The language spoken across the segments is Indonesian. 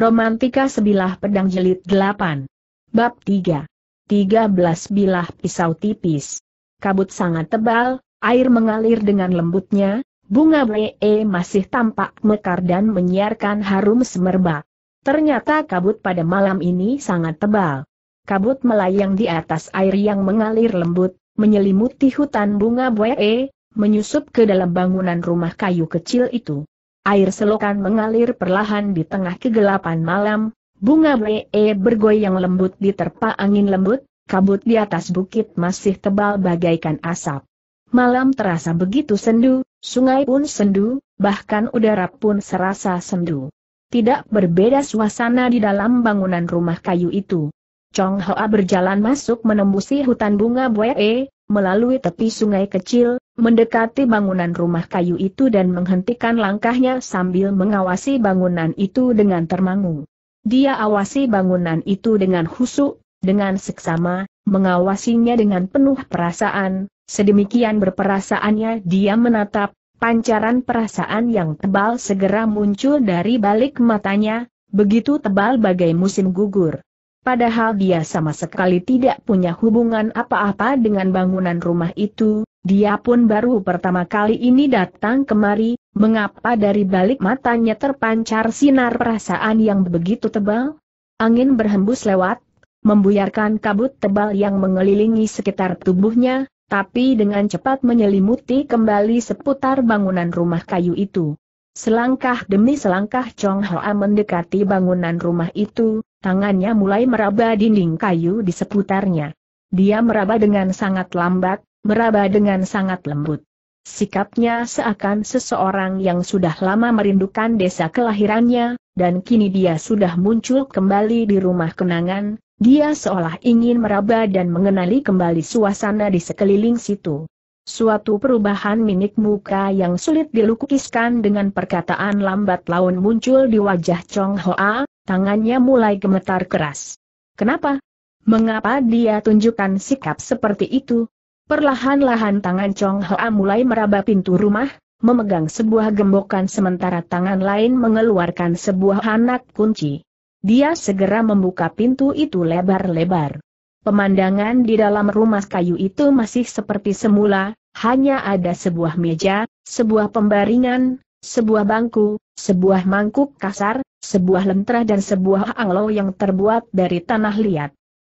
Romantika Sebilah Pedang Jelit 8 Bab 3 13 bilah pisau tipis Kabut sangat tebal, air mengalir dengan lembutnya, bunga blee masih tampak mekar dan menyiarkan harum semerbak. Ternyata kabut pada malam ini sangat tebal. Kabut melayang di atas air yang mengalir lembut, menyelimuti hutan bunga blee, menyusup ke dalam bangunan rumah kayu kecil itu. Air selokan mengalir perlahan di tengah kegelapan malam, bunga blee e bergoyang lembut di terpa angin lembut, kabut di atas bukit masih tebal bagaikan asap. Malam terasa begitu sendu, sungai pun sendu, bahkan udara pun serasa sendu. Tidak berbeda suasana di dalam bangunan rumah kayu itu. Chong Hoa berjalan masuk menembusi hutan bunga buee, melalui tepi sungai kecil, mendekati bangunan rumah kayu itu dan menghentikan langkahnya sambil mengawasi bangunan itu dengan termangu. Dia awasi bangunan itu dengan husuk, dengan seksama, mengawasinya dengan penuh perasaan, sedemikian berperasaannya dia menatap, pancaran perasaan yang tebal segera muncul dari balik matanya, begitu tebal bagai musim gugur. Padahal dia sama sekali tidak punya hubungan apa-apa dengan bangunan rumah itu, dia pun baru pertama kali ini datang kemari, mengapa dari balik matanya terpancar sinar perasaan yang begitu tebal? Angin berhembus lewat, membuyarkan kabut tebal yang mengelilingi sekitar tubuhnya, tapi dengan cepat menyelimuti kembali seputar bangunan rumah kayu itu. Selangkah demi selangkah Chong Hoa mendekati bangunan rumah itu, tangannya mulai meraba dinding kayu di seputarnya. Dia meraba dengan sangat lambat, meraba dengan sangat lembut. Sikapnya seakan seseorang yang sudah lama merindukan desa kelahirannya, dan kini dia sudah muncul kembali di rumah kenangan, dia seolah ingin meraba dan mengenali kembali suasana di sekeliling situ. Suatu perubahan minik muka yang sulit dilukiskan dengan perkataan lambat laun muncul di wajah Chong Hoa, tangannya mulai gemetar keras. Kenapa? Mengapa dia tunjukkan sikap seperti itu? Perlahan-lahan tangan Chong Hoa mulai meraba pintu rumah, memegang sebuah gembokan sementara tangan lain mengeluarkan sebuah anak kunci. Dia segera membuka pintu itu lebar-lebar. Pemandangan di dalam rumah kayu itu masih seperti semula, hanya ada sebuah meja, sebuah pembaringan, sebuah bangku, sebuah mangkuk kasar, sebuah lentera dan sebuah anglo yang terbuat dari tanah liat.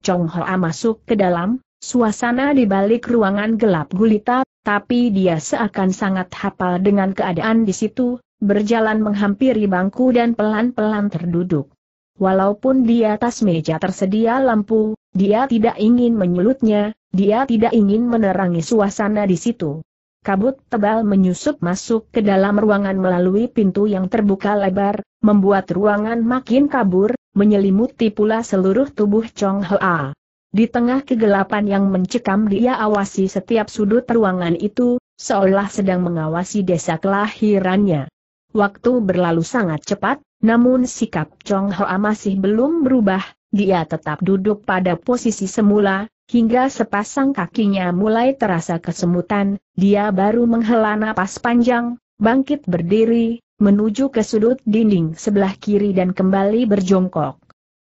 Chong Hoa masuk ke dalam, Suasana di balik ruangan gelap gulita, tapi dia seakan sangat hafal dengan keadaan di situ, berjalan menghampiri bangku dan pelan-pelan terduduk. Walaupun di atas meja tersedia lampu, dia tidak ingin menyulutnya, dia tidak ingin menerangi suasana di situ. Kabut tebal menyusup masuk ke dalam ruangan melalui pintu yang terbuka lebar, membuat ruangan makin kabur, menyelimuti pula seluruh tubuh Chong Hoa. Di tengah kegelapan yang mencekam dia awasi setiap sudut ruangan itu, seolah sedang mengawasi desa kelahirannya. Waktu berlalu sangat cepat, namun sikap Chong Hoa masih belum berubah, dia tetap duduk pada posisi semula, hingga sepasang kakinya mulai terasa kesemutan, dia baru menghela napas panjang, bangkit berdiri, menuju ke sudut dinding sebelah kiri dan kembali berjongkok.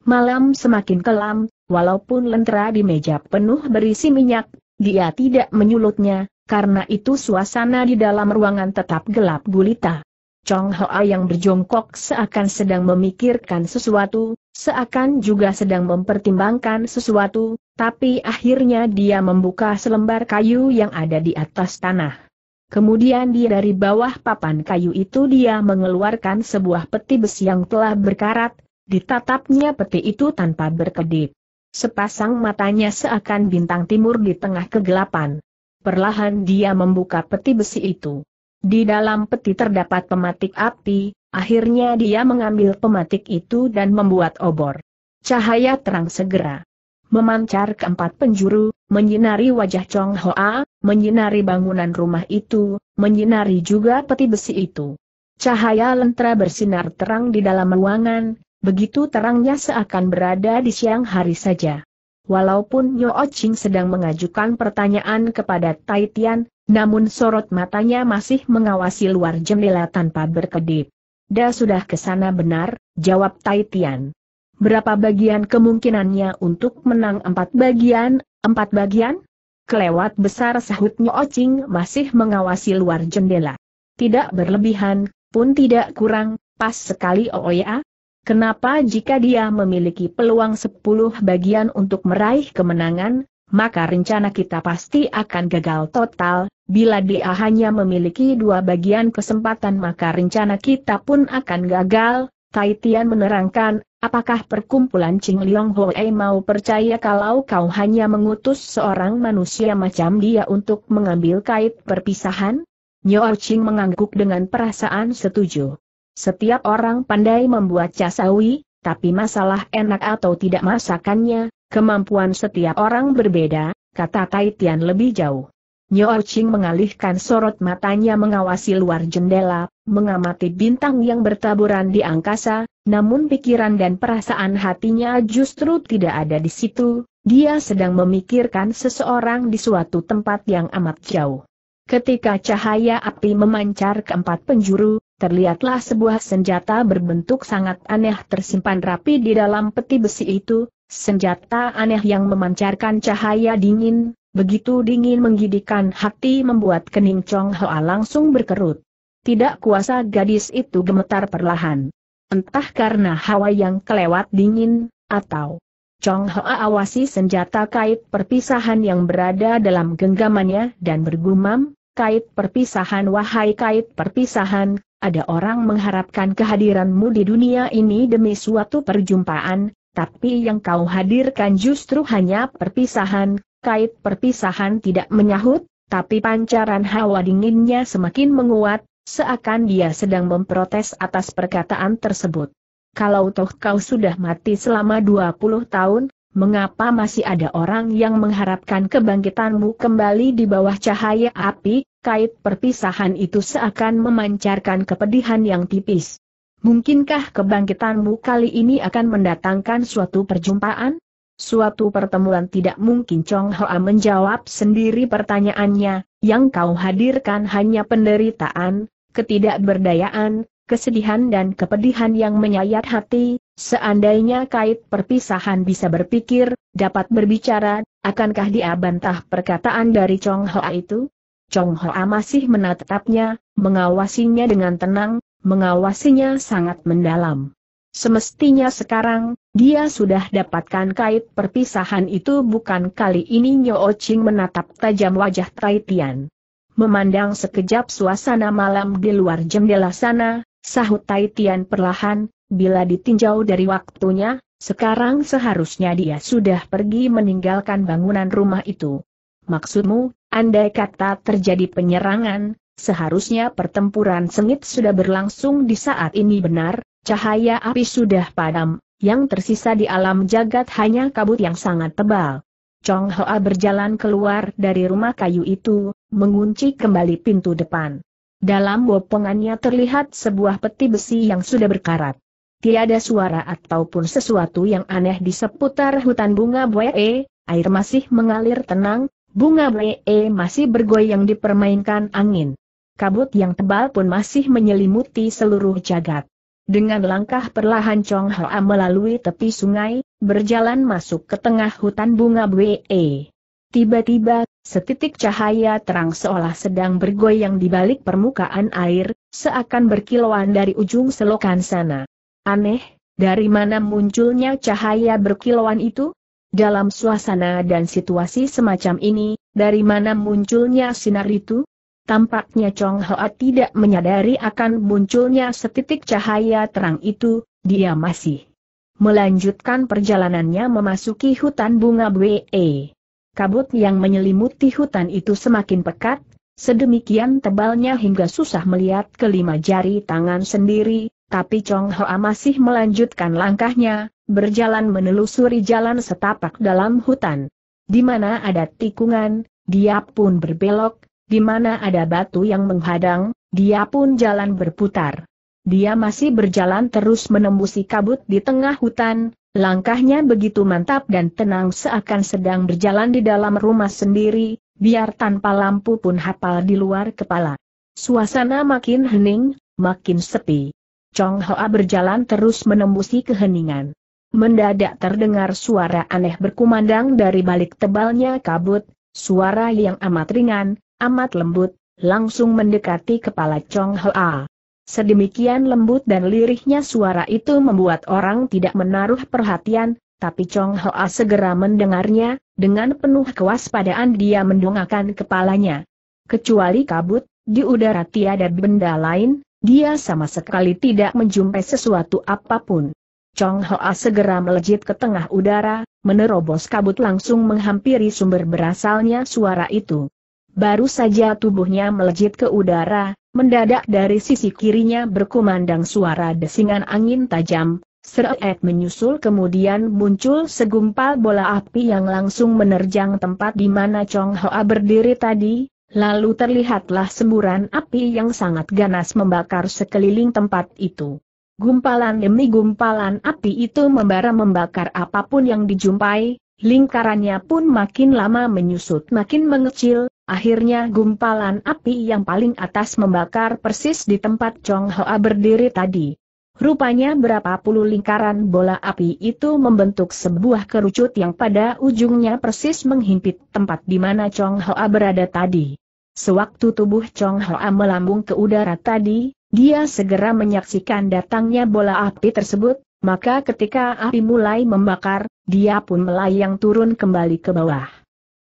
Malam semakin kelam, walaupun lentera di meja penuh berisi minyak, dia tidak menyulutnya, karena itu suasana di dalam ruangan tetap gelap gulita. Chong Hoa yang berjongkok seakan sedang memikirkan sesuatu, seakan juga sedang mempertimbangkan sesuatu, tapi akhirnya dia membuka selembar kayu yang ada di atas tanah. Kemudian dia dari bawah papan kayu itu dia mengeluarkan sebuah peti besi yang telah berkarat, Ditatapnya peti itu tanpa berkedip. Sepasang matanya seakan bintang timur di tengah kegelapan. Perlahan dia membuka peti besi itu. Di dalam peti terdapat pematik api, akhirnya dia mengambil pematik itu dan membuat obor. Cahaya terang segera memancar keempat penjuru, menyinari wajah Chong Hoa, menyinari bangunan rumah itu, menyinari juga peti besi itu. Cahaya lentera bersinar terang di dalam ruangan, Begitu terangnya seakan berada di siang hari saja. Walaupun Nyo Ching sedang mengajukan pertanyaan kepada Tai Tian, namun sorot matanya masih mengawasi luar jendela tanpa berkedip. Dah sudah ke sana benar, jawab Tai Tian. Berapa bagian kemungkinannya untuk menang empat bagian, empat bagian? Kelewat besar sahut Nyo Ching masih mengawasi luar jendela. Tidak berlebihan, pun tidak kurang, pas sekali Ooya, oh Kenapa jika dia memiliki peluang 10 bagian untuk meraih kemenangan, maka rencana kita pasti akan gagal total, bila dia hanya memiliki dua bagian kesempatan maka rencana kita pun akan gagal, Tai Tian menerangkan, apakah perkumpulan Ching Liong Hoei mau percaya kalau kau hanya mengutus seorang manusia macam dia untuk mengambil kait perpisahan? Nyo Ching mengangguk dengan perasaan setuju. Setiap orang pandai membuat casawi, tapi masalah enak atau tidak masakannya, kemampuan setiap orang berbeda, kata Tai lebih jauh. Nyo Ching mengalihkan sorot matanya mengawasi luar jendela, mengamati bintang yang bertaburan di angkasa, namun pikiran dan perasaan hatinya justru tidak ada di situ, dia sedang memikirkan seseorang di suatu tempat yang amat jauh. Ketika cahaya api memancar ke empat penjuru, terlihatlah sebuah senjata berbentuk sangat aneh tersimpan rapi di dalam peti besi itu, senjata aneh yang memancarkan cahaya dingin, begitu dingin menggidikan hati membuat kening Chong Hoa langsung berkerut. Tidak kuasa gadis itu gemetar perlahan. Entah karena hawa yang kelewat dingin, atau Chong Hoa awasi senjata kait perpisahan yang berada dalam genggamannya dan bergumam, kait perpisahan wahai kait perpisahan, ada orang mengharapkan kehadiranmu di dunia ini demi suatu perjumpaan, tapi yang kau hadirkan justru hanya perpisahan, kait perpisahan tidak menyahut, tapi pancaran hawa dinginnya semakin menguat, seakan dia sedang memprotes atas perkataan tersebut. Kalau toh kau sudah mati selama 20 tahun, mengapa masih ada orang yang mengharapkan kebangkitanmu kembali di bawah cahaya api, kait perpisahan itu seakan memancarkan kepedihan yang tipis. Mungkinkah kebangkitanmu kali ini akan mendatangkan suatu perjumpaan? Suatu pertemuan tidak mungkin Chong Hoa menjawab sendiri pertanyaannya, yang kau hadirkan hanya penderitaan, ketidakberdayaan, kesedihan dan kepedihan yang menyayat hati, seandainya kait perpisahan bisa berpikir, dapat berbicara, akankah dia bantah perkataan dari Chong Hoa itu? Chong Hoa masih menatapnya, mengawasinya dengan tenang, mengawasinya sangat mendalam. Semestinya sekarang, dia sudah dapatkan kait perpisahan itu bukan kali ini Nyo Ching menatap tajam wajah Tai Tian. Memandang sekejap suasana malam di luar jendela sana, sahut Tai Tian perlahan, bila ditinjau dari waktunya, sekarang seharusnya dia sudah pergi meninggalkan bangunan rumah itu. Maksudmu, andai kata terjadi penyerangan, seharusnya pertempuran sengit sudah berlangsung di saat ini benar, cahaya api sudah padam, yang tersisa di alam jagat hanya kabut yang sangat tebal. Chong Hoa berjalan keluar dari rumah kayu itu, mengunci kembali pintu depan. Dalam bopongannya terlihat sebuah peti besi yang sudah berkarat. Tiada suara ataupun sesuatu yang aneh di seputar hutan bunga buae, air masih mengalir tenang, Bunga Blee masih bergoyang dipermainkan angin. Kabut yang tebal pun masih menyelimuti seluruh jagat. Dengan langkah perlahan Chong Hoa melalui tepi sungai, berjalan masuk ke tengah hutan bunga BE. E. Tiba-tiba, setitik cahaya terang seolah sedang bergoyang di balik permukaan air, seakan berkilauan dari ujung selokan sana. Aneh, dari mana munculnya cahaya berkilauan itu? Dalam suasana dan situasi semacam ini, dari mana munculnya sinar itu? Tampaknya Chong Hoa tidak menyadari akan munculnya setitik cahaya terang itu, dia masih melanjutkan perjalanannya memasuki hutan bunga Bwe. Kabut yang menyelimuti hutan itu semakin pekat, sedemikian tebalnya hingga susah melihat kelima jari tangan sendiri, tapi Chong Hoa masih melanjutkan langkahnya, berjalan menelusuri jalan setapak dalam hutan. Di mana ada tikungan, dia pun berbelok, di mana ada batu yang menghadang, dia pun jalan berputar. Dia masih berjalan terus menembusi kabut di tengah hutan, langkahnya begitu mantap dan tenang seakan sedang berjalan di dalam rumah sendiri, biar tanpa lampu pun hafal di luar kepala. Suasana makin hening, makin sepi. Chong Hoa berjalan terus menembusi keheningan. Mendadak terdengar suara aneh berkumandang dari balik tebalnya kabut, suara yang amat ringan, amat lembut, langsung mendekati kepala Chong Hoa. Sedemikian lembut dan lirihnya suara itu membuat orang tidak menaruh perhatian, tapi Chong Hoa segera mendengarnya, dengan penuh kewaspadaan dia mendongakkan kepalanya. Kecuali kabut, di udara tiada benda lain, dia sama sekali tidak menjumpai sesuatu apapun. Chong Hoa segera melejit ke tengah udara, menerobos kabut langsung menghampiri sumber berasalnya suara itu. Baru saja tubuhnya melejit ke udara, mendadak dari sisi kirinya berkumandang suara desingan angin tajam, Seret menyusul kemudian muncul segumpal bola api yang langsung menerjang tempat di mana Chong Hoa berdiri tadi, Lalu terlihatlah semburan api yang sangat ganas membakar sekeliling tempat itu. Gumpalan demi gumpalan api itu membara membakar apapun yang dijumpai, lingkarannya pun makin lama menyusut makin mengecil, akhirnya gumpalan api yang paling atas membakar persis di tempat Chong Hoa berdiri tadi. Rupanya berapa puluh lingkaran bola api itu membentuk sebuah kerucut yang pada ujungnya persis menghimpit tempat di mana Chong Hoa berada tadi. Sewaktu tubuh Chong Hoa melambung ke udara tadi, dia segera menyaksikan datangnya bola api tersebut, maka ketika api mulai membakar, dia pun melayang turun kembali ke bawah.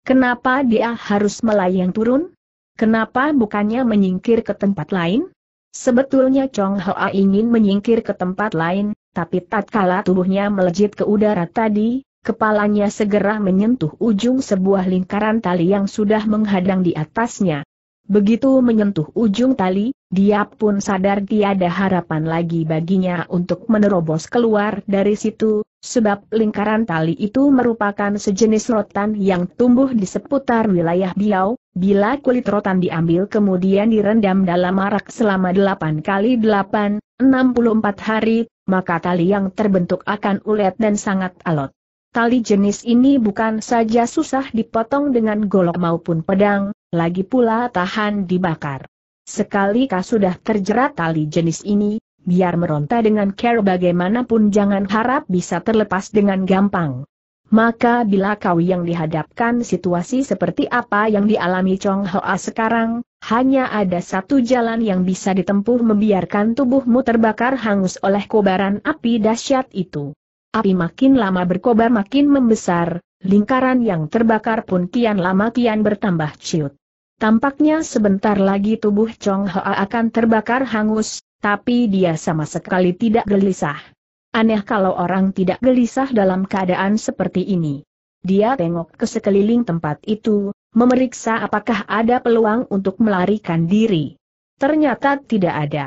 Kenapa dia harus melayang turun? Kenapa bukannya menyingkir ke tempat lain? Sebetulnya Chong Hoa ingin menyingkir ke tempat lain, tapi tatkala tubuhnya melejit ke udara tadi, kepalanya segera menyentuh ujung sebuah lingkaran tali yang sudah menghadang di atasnya. Begitu menyentuh ujung tali, dia pun sadar tiada harapan lagi baginya untuk menerobos keluar dari situ, sebab lingkaran tali itu merupakan sejenis rotan yang tumbuh di seputar wilayah Biau, bila kulit rotan diambil kemudian direndam dalam arak selama 8 kali 8, 64 hari, maka tali yang terbentuk akan ulet dan sangat alot. Tali jenis ini bukan saja susah dipotong dengan golok maupun pedang, lagi pula tahan dibakar. Sekali kah sudah terjerat tali jenis ini, biar meronta dengan care bagaimanapun jangan harap bisa terlepas dengan gampang. Maka bila kau yang dihadapkan situasi seperti apa yang dialami Chong Hoa sekarang, hanya ada satu jalan yang bisa ditempuh membiarkan tubuhmu terbakar hangus oleh kobaran api dahsyat itu. Api makin lama berkobar makin membesar, lingkaran yang terbakar pun kian lama kian bertambah ciut. Tampaknya sebentar lagi tubuh Chong Hoa akan terbakar hangus, tapi dia sama sekali tidak gelisah. Aneh kalau orang tidak gelisah dalam keadaan seperti ini. Dia tengok ke sekeliling tempat itu, memeriksa apakah ada peluang untuk melarikan diri. Ternyata tidak ada.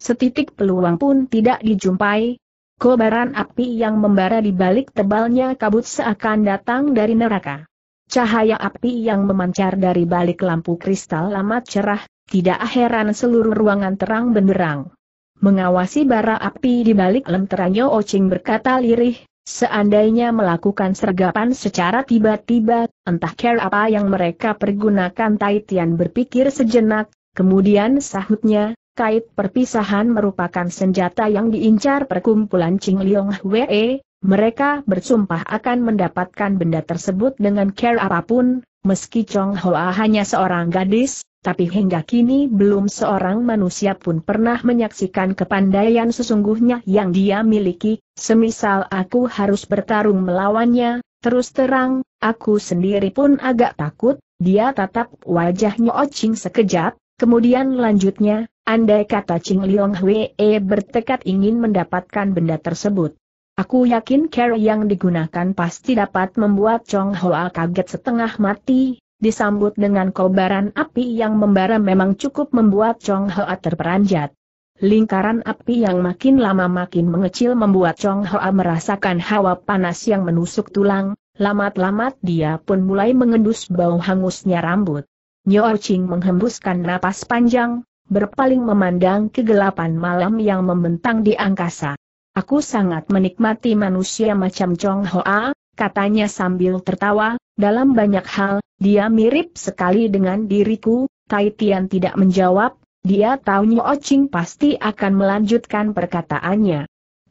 Setitik peluang pun tidak dijumpai, Kobaran api yang membara di balik tebalnya kabut seakan datang dari neraka. Cahaya api yang memancar dari balik lampu kristal amat cerah, tidak heran seluruh ruangan terang benderang. Mengawasi bara api di balik lenteranya, Ocing berkata lirih, Seandainya melakukan sergapan secara tiba-tiba, entah care apa yang mereka pergunakan Taitian berpikir sejenak, kemudian sahutnya, Kait perpisahan merupakan senjata yang diincar perkumpulan Ching Liong Hwee, mereka bersumpah akan mendapatkan benda tersebut dengan care apapun, meski Chong Hoa hanya seorang gadis, tapi hingga kini belum seorang manusia pun pernah menyaksikan kepandaian sesungguhnya yang dia miliki, semisal aku harus bertarung melawannya, terus terang, aku sendiri pun agak takut, dia tatap wajahnya Oching sekejap, kemudian lanjutnya, Andai kata Ching Leong Hwee bertekad ingin mendapatkan benda tersebut. Aku yakin cara yang digunakan pasti dapat membuat Chong Hoa kaget setengah mati, disambut dengan kobaran api yang membara memang cukup membuat Chong Hoa terperanjat. Lingkaran api yang makin lama makin mengecil membuat Chong Hoa merasakan hawa panas yang menusuk tulang, lamat-lamat dia pun mulai mengendus bau hangusnya rambut. Nyo Ching menghembuskan napas panjang, berpaling memandang kegelapan malam yang membentang di angkasa. Aku sangat menikmati manusia macam Chong Hoa, katanya sambil tertawa, dalam banyak hal, dia mirip sekali dengan diriku, Tai Tian tidak menjawab, dia tahu Nyo Ching pasti akan melanjutkan perkataannya.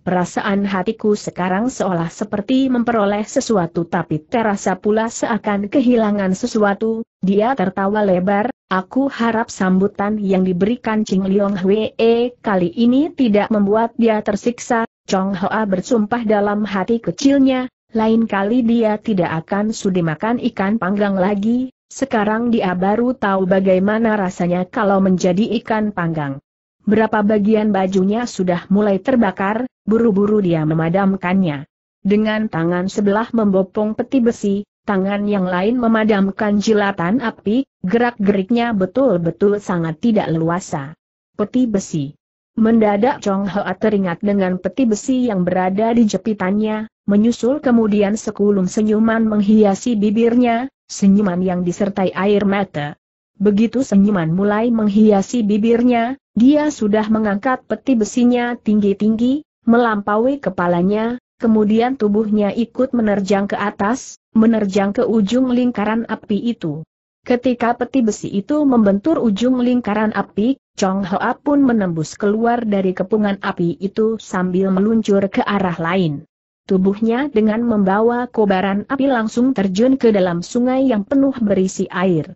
Perasaan hatiku sekarang seolah seperti memperoleh sesuatu tapi terasa pula seakan kehilangan sesuatu, dia tertawa lebar, aku harap sambutan yang diberikan Ching Leong Hwee kali ini tidak membuat dia tersiksa, Chong Hoa bersumpah dalam hati kecilnya, lain kali dia tidak akan sudi makan ikan panggang lagi, sekarang dia baru tahu bagaimana rasanya kalau menjadi ikan panggang. Berapa bagian bajunya sudah mulai terbakar, buru-buru dia memadamkannya. Dengan tangan sebelah membopong peti besi, tangan yang lain memadamkan jilatan api, gerak-geriknya betul-betul sangat tidak leluasa. Peti besi. Mendadak Chong Hoa teringat dengan peti besi yang berada di jepitannya, menyusul kemudian sekulum senyuman menghiasi bibirnya, senyuman yang disertai air mata. Begitu senyuman mulai menghiasi bibirnya, dia sudah mengangkat peti besinya tinggi-tinggi, melampaui kepalanya, kemudian tubuhnya ikut menerjang ke atas, menerjang ke ujung lingkaran api itu. Ketika peti besi itu membentur ujung lingkaran api, Chong Hoa pun menembus keluar dari kepungan api itu sambil meluncur ke arah lain. Tubuhnya dengan membawa kobaran api langsung terjun ke dalam sungai yang penuh berisi air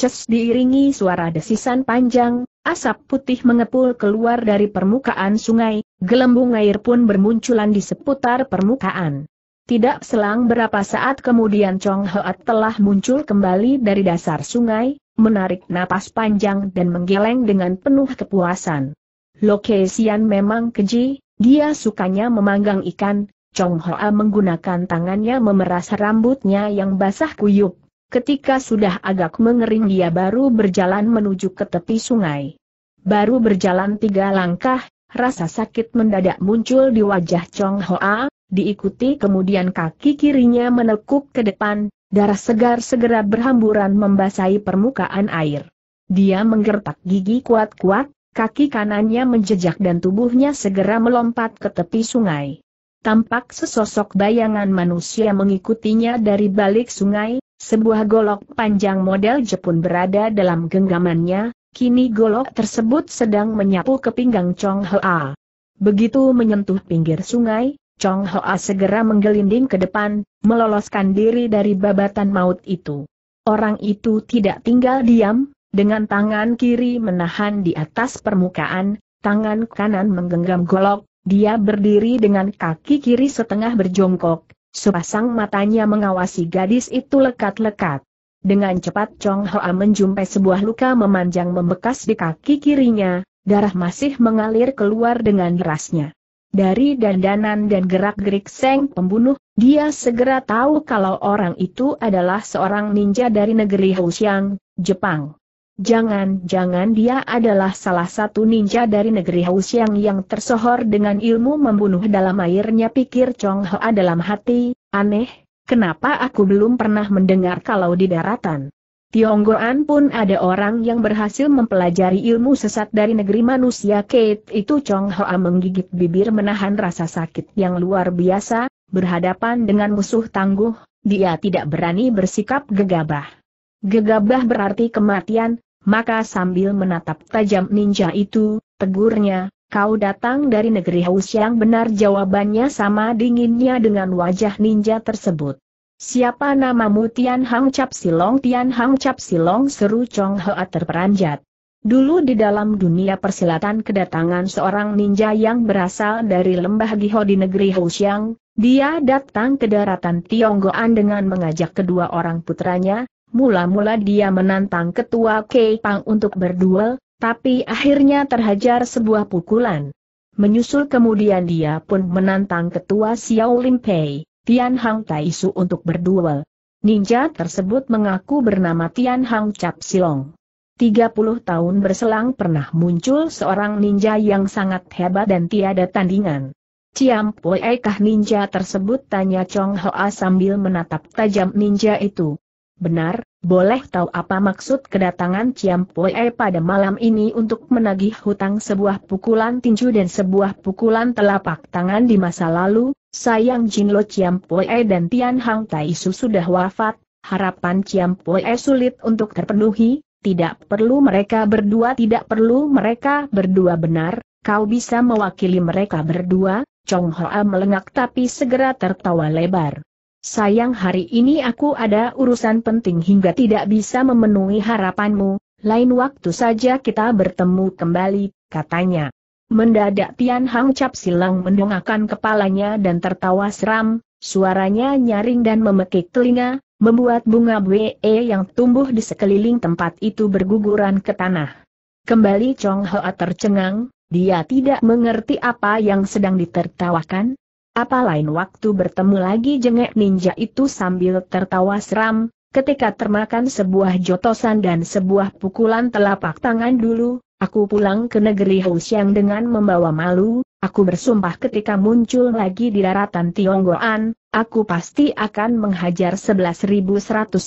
ces diiringi suara desisan panjang, asap putih mengepul keluar dari permukaan sungai, gelembung air pun bermunculan di seputar permukaan. Tidak selang berapa saat kemudian Chong Hoat telah muncul kembali dari dasar sungai, menarik napas panjang dan menggeleng dengan penuh kepuasan. Lokesian memang keji, dia sukanya memanggang ikan, Chong Hoa menggunakan tangannya memeras rambutnya yang basah kuyup, Ketika sudah agak mengering dia baru berjalan menuju ke tepi sungai. Baru berjalan tiga langkah, rasa sakit mendadak muncul di wajah Chong Hoa, diikuti kemudian kaki kirinya menekuk ke depan, darah segar segera berhamburan membasahi permukaan air. Dia menggertak gigi kuat-kuat, kaki kanannya menjejak dan tubuhnya segera melompat ke tepi sungai. Tampak sesosok bayangan manusia mengikutinya dari balik sungai, sebuah golok panjang model Jepun berada dalam genggamannya, kini golok tersebut sedang menyapu ke pinggang Chong Hoa. Begitu menyentuh pinggir sungai, Chong Hoa segera menggelinding ke depan, meloloskan diri dari babatan maut itu. Orang itu tidak tinggal diam, dengan tangan kiri menahan di atas permukaan, tangan kanan menggenggam golok, dia berdiri dengan kaki kiri setengah berjongkok, Sepasang matanya mengawasi gadis itu lekat-lekat. Dengan cepat Chong Hoa menjumpai sebuah luka memanjang membekas di kaki kirinya, darah masih mengalir keluar dengan derasnya. Dari dandanan dan gerak-gerik Seng pembunuh, dia segera tahu kalau orang itu adalah seorang ninja dari negeri Houshyang, Jepang. Jangan-jangan dia adalah salah satu ninja dari negeri Hausiang yang tersohor dengan ilmu membunuh dalam airnya pikir Chong Hoa dalam hati, aneh, kenapa aku belum pernah mendengar kalau di daratan. Tionggoan pun ada orang yang berhasil mempelajari ilmu sesat dari negeri manusia Kate itu Chong Hoa menggigit bibir menahan rasa sakit yang luar biasa, berhadapan dengan musuh tangguh, dia tidak berani bersikap gegabah. Gegabah berarti kematian, maka sambil menatap tajam ninja itu, tegurnya, kau datang dari negeri haus yang benar jawabannya sama dinginnya dengan wajah ninja tersebut. Siapa namamu Tian Hang Cap Silong Tian Hang Cap Silong seru Chong Hoa terperanjat. Dulu di dalam dunia persilatan kedatangan seorang ninja yang berasal dari lembah Giho di negeri Houxiang, dia datang ke daratan Tionggoan dengan mengajak kedua orang putranya, Mula-mula dia menantang ketua Kei Pang untuk berduel, tapi akhirnya terhajar sebuah pukulan. Menyusul kemudian dia pun menantang ketua Xiao Lim Pei, Tian Hang Tai Su untuk berduel. Ninja tersebut mengaku bernama Tian Hang Cap Silong. 30 tahun berselang pernah muncul seorang ninja yang sangat hebat dan tiada tandingan. Ciam kah ninja tersebut tanya Chong Hoa sambil menatap tajam ninja itu. Benar, boleh tahu apa maksud kedatangan Ciam Poe pada malam ini untuk menagih hutang sebuah pukulan tinju dan sebuah pukulan telapak tangan di masa lalu? Sayang Jin Lo Ciam Poe dan Tian Hang Tai Su sudah wafat, harapan Ciam Poe sulit untuk terpenuhi, tidak perlu mereka berdua tidak perlu mereka berdua benar, kau bisa mewakili mereka berdua, Chong Hoa melengak tapi segera tertawa lebar. Sayang hari ini aku ada urusan penting hingga tidak bisa memenuhi harapanmu, lain waktu saja kita bertemu kembali, katanya. Mendadak Tian Hang Cap Silang mendongakkan kepalanya dan tertawa seram, suaranya nyaring dan memekik telinga, membuat bunga BE e yang tumbuh di sekeliling tempat itu berguguran ke tanah. Kembali Chong Hoa tercengang, dia tidak mengerti apa yang sedang ditertawakan, apa lain waktu bertemu lagi jengek ninja itu sambil tertawa seram, ketika termakan sebuah jotosan dan sebuah pukulan telapak tangan dulu, aku pulang ke negeri Housiang dengan membawa malu, aku bersumpah ketika muncul lagi di daratan Tionggoan, aku pasti akan menghajar 11.100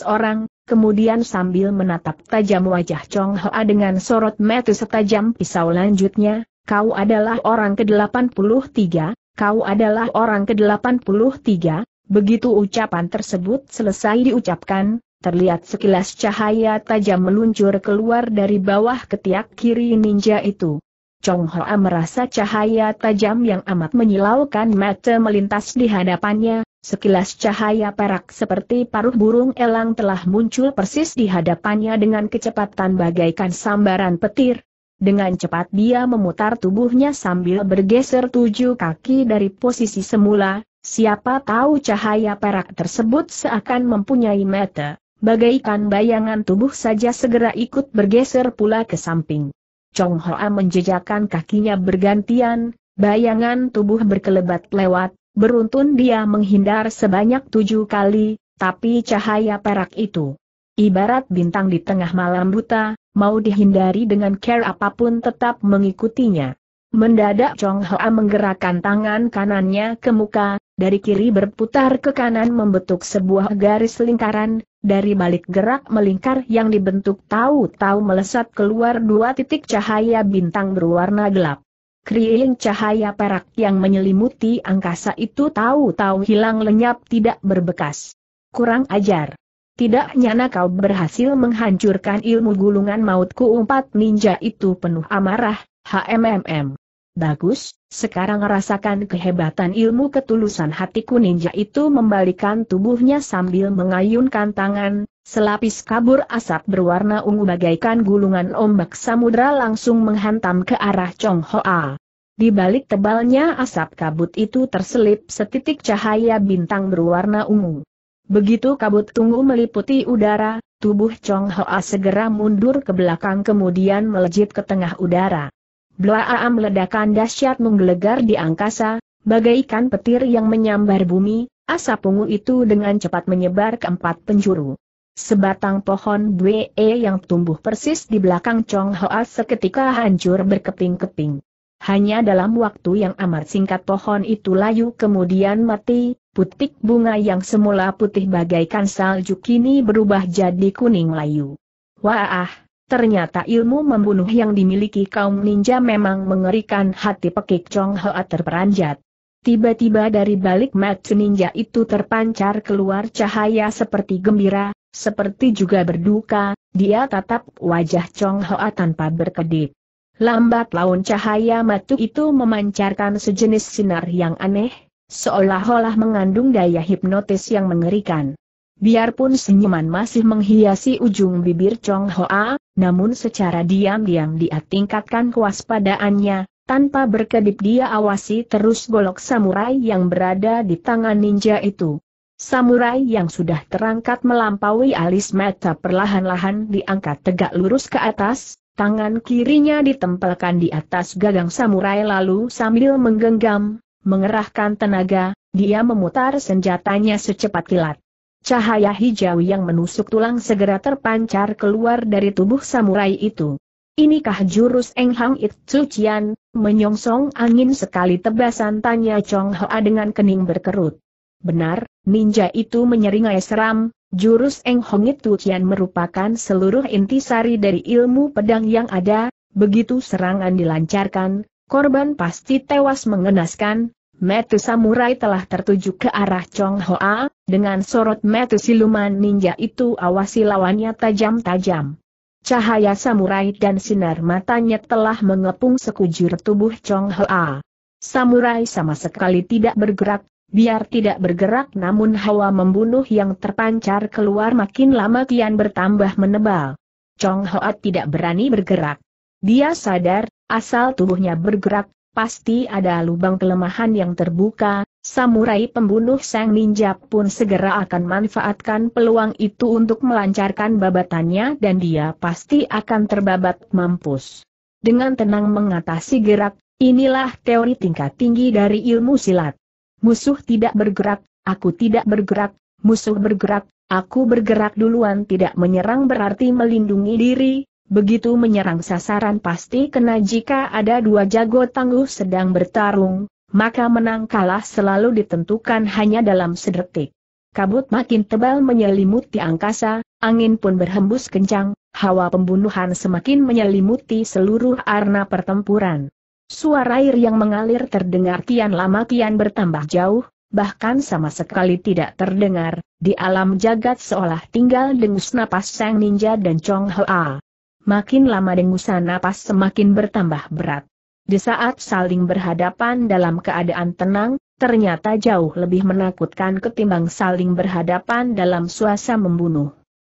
orang, kemudian sambil menatap tajam wajah Chong Hoa dengan sorot mata setajam pisau lanjutnya, kau adalah orang ke-83, kau adalah orang ke-83, begitu ucapan tersebut selesai diucapkan, terlihat sekilas cahaya tajam meluncur keluar dari bawah ketiak kiri ninja itu. Chong Hoa merasa cahaya tajam yang amat menyilaukan mata melintas di hadapannya, sekilas cahaya perak seperti paruh burung elang telah muncul persis di hadapannya dengan kecepatan bagaikan sambaran petir, dengan cepat dia memutar tubuhnya sambil bergeser tujuh kaki dari posisi semula, siapa tahu cahaya perak tersebut seakan mempunyai mata, bagaikan bayangan tubuh saja segera ikut bergeser pula ke samping. Chong Hoa menjejakkan kakinya bergantian, bayangan tubuh berkelebat lewat, beruntun dia menghindar sebanyak tujuh kali, tapi cahaya perak itu. Ibarat bintang di tengah malam buta, mau dihindari dengan care apapun tetap mengikutinya. Mendadak Chong Hoa menggerakkan tangan kanannya ke muka, dari kiri berputar ke kanan membentuk sebuah garis lingkaran, dari balik gerak melingkar yang dibentuk tahu-tahu melesat keluar dua titik cahaya bintang berwarna gelap. Kriing cahaya perak yang menyelimuti angkasa itu tahu-tahu hilang lenyap tidak berbekas. Kurang ajar. Tidak nyana kau berhasil menghancurkan ilmu gulungan mautku empat ninja itu penuh amarah, HMMM. Bagus, sekarang rasakan kehebatan ilmu ketulusan hatiku ninja itu membalikan tubuhnya sambil mengayunkan tangan, selapis kabur asap berwarna ungu bagaikan gulungan ombak samudra langsung menghantam ke arah Chong Hoa. Di balik tebalnya asap kabut itu terselip setitik cahaya bintang berwarna ungu. Begitu kabut tunggu meliputi udara, tubuh Chong Hoa segera mundur ke belakang kemudian melejit ke tengah udara. Blaam ledakan dahsyat menggelegar di angkasa, bagaikan petir yang menyambar bumi, asap ungu itu dengan cepat menyebar ke empat penjuru. Sebatang pohon bue e yang tumbuh persis di belakang Chong Hoa seketika hancur berkeping-keping. Hanya dalam waktu yang amat singkat pohon itu layu kemudian mati, Putik bunga yang semula putih bagaikan salju kini berubah jadi kuning layu. Wah, ternyata ilmu membunuh yang dimiliki kaum ninja memang mengerikan hati pekik Chong Hoa terperanjat. Tiba-tiba dari balik mata ninja itu terpancar keluar cahaya seperti gembira, seperti juga berduka, dia tatap wajah Chong Hoa tanpa berkedip. Lambat laun cahaya matu itu memancarkan sejenis sinar yang aneh, Seolah-olah mengandung daya hipnotis yang mengerikan. Biarpun senyuman masih menghiasi ujung bibir Chong Hoa, namun secara diam-diam dia tingkatkan kewaspadaannya, tanpa berkedip dia awasi terus golok samurai yang berada di tangan ninja itu. Samurai yang sudah terangkat melampaui alis mata perlahan-lahan diangkat tegak lurus ke atas, tangan kirinya ditempelkan di atas gagang samurai lalu sambil menggenggam, Mengerahkan tenaga, dia memutar senjatanya secepat kilat. Cahaya hijau yang menusuk tulang segera terpancar keluar dari tubuh samurai itu. Inikah jurus Enghang Hang It menyongsong angin sekali tebasan tanya Chong Hoa dengan kening berkerut. Benar, ninja itu menyeringai seram, jurus Eng Hong It Cucian merupakan seluruh intisari dari ilmu pedang yang ada, begitu serangan dilancarkan, korban pasti tewas mengenaskan, metu samurai telah tertuju ke arah Chong Hoa, dengan sorot metu siluman ninja itu awasi lawannya tajam-tajam. Cahaya samurai dan sinar matanya telah mengepung sekujur tubuh Chong Hoa. Samurai sama sekali tidak bergerak, biar tidak bergerak namun hawa membunuh yang terpancar keluar makin lama kian bertambah menebal. Chong Hoa tidak berani bergerak. Dia sadar, Asal tubuhnya bergerak, pasti ada lubang kelemahan yang terbuka, samurai pembunuh sang ninja pun segera akan manfaatkan peluang itu untuk melancarkan babatannya dan dia pasti akan terbabat mampus. Dengan tenang mengatasi gerak, inilah teori tingkat tinggi dari ilmu silat. Musuh tidak bergerak, aku tidak bergerak, musuh bergerak, aku bergerak duluan tidak menyerang berarti melindungi diri, Begitu menyerang sasaran pasti kena jika ada dua jago tangguh sedang bertarung, maka menang kalah selalu ditentukan hanya dalam sedetik. Kabut makin tebal menyelimuti angkasa, angin pun berhembus kencang, hawa pembunuhan semakin menyelimuti seluruh arena pertempuran. Suara air yang mengalir terdengar kian lama kian bertambah jauh, bahkan sama sekali tidak terdengar, di alam jagat seolah tinggal dengus napas sang ninja dan Chong Hoa makin lama dengusan napas semakin bertambah berat. Di saat saling berhadapan dalam keadaan tenang, ternyata jauh lebih menakutkan ketimbang saling berhadapan dalam suasana membunuh.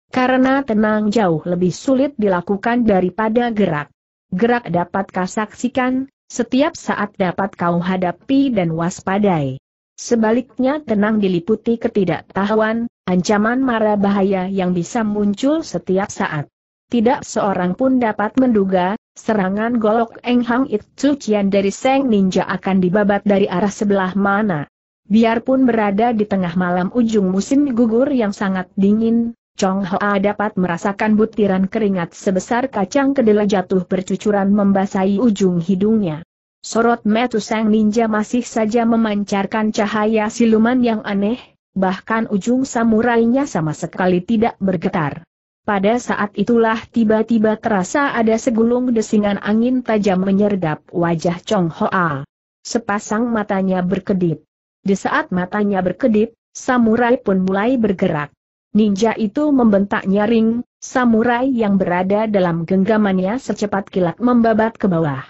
Karena tenang jauh lebih sulit dilakukan daripada gerak. Gerak dapat kau saksikan, setiap saat dapat kau hadapi dan waspadai. Sebaliknya tenang diliputi ketidaktahuan, ancaman mara bahaya yang bisa muncul setiap saat tidak seorang pun dapat menduga, serangan golok Eng Hang It Cucian dari Seng Ninja akan dibabat dari arah sebelah mana. Biarpun berada di tengah malam ujung musim gugur yang sangat dingin, Chong Hoa dapat merasakan butiran keringat sebesar kacang kedelai jatuh bercucuran membasahi ujung hidungnya. Sorot metu Seng Ninja masih saja memancarkan cahaya siluman yang aneh, bahkan ujung samurainya sama sekali tidak bergetar. Pada saat itulah tiba-tiba terasa ada segulung desingan angin tajam menyerdap wajah Chong Hoa. Sepasang matanya berkedip. Di saat matanya berkedip, samurai pun mulai bergerak. Ninja itu membentak nyaring, samurai yang berada dalam genggamannya secepat kilat membabat ke bawah.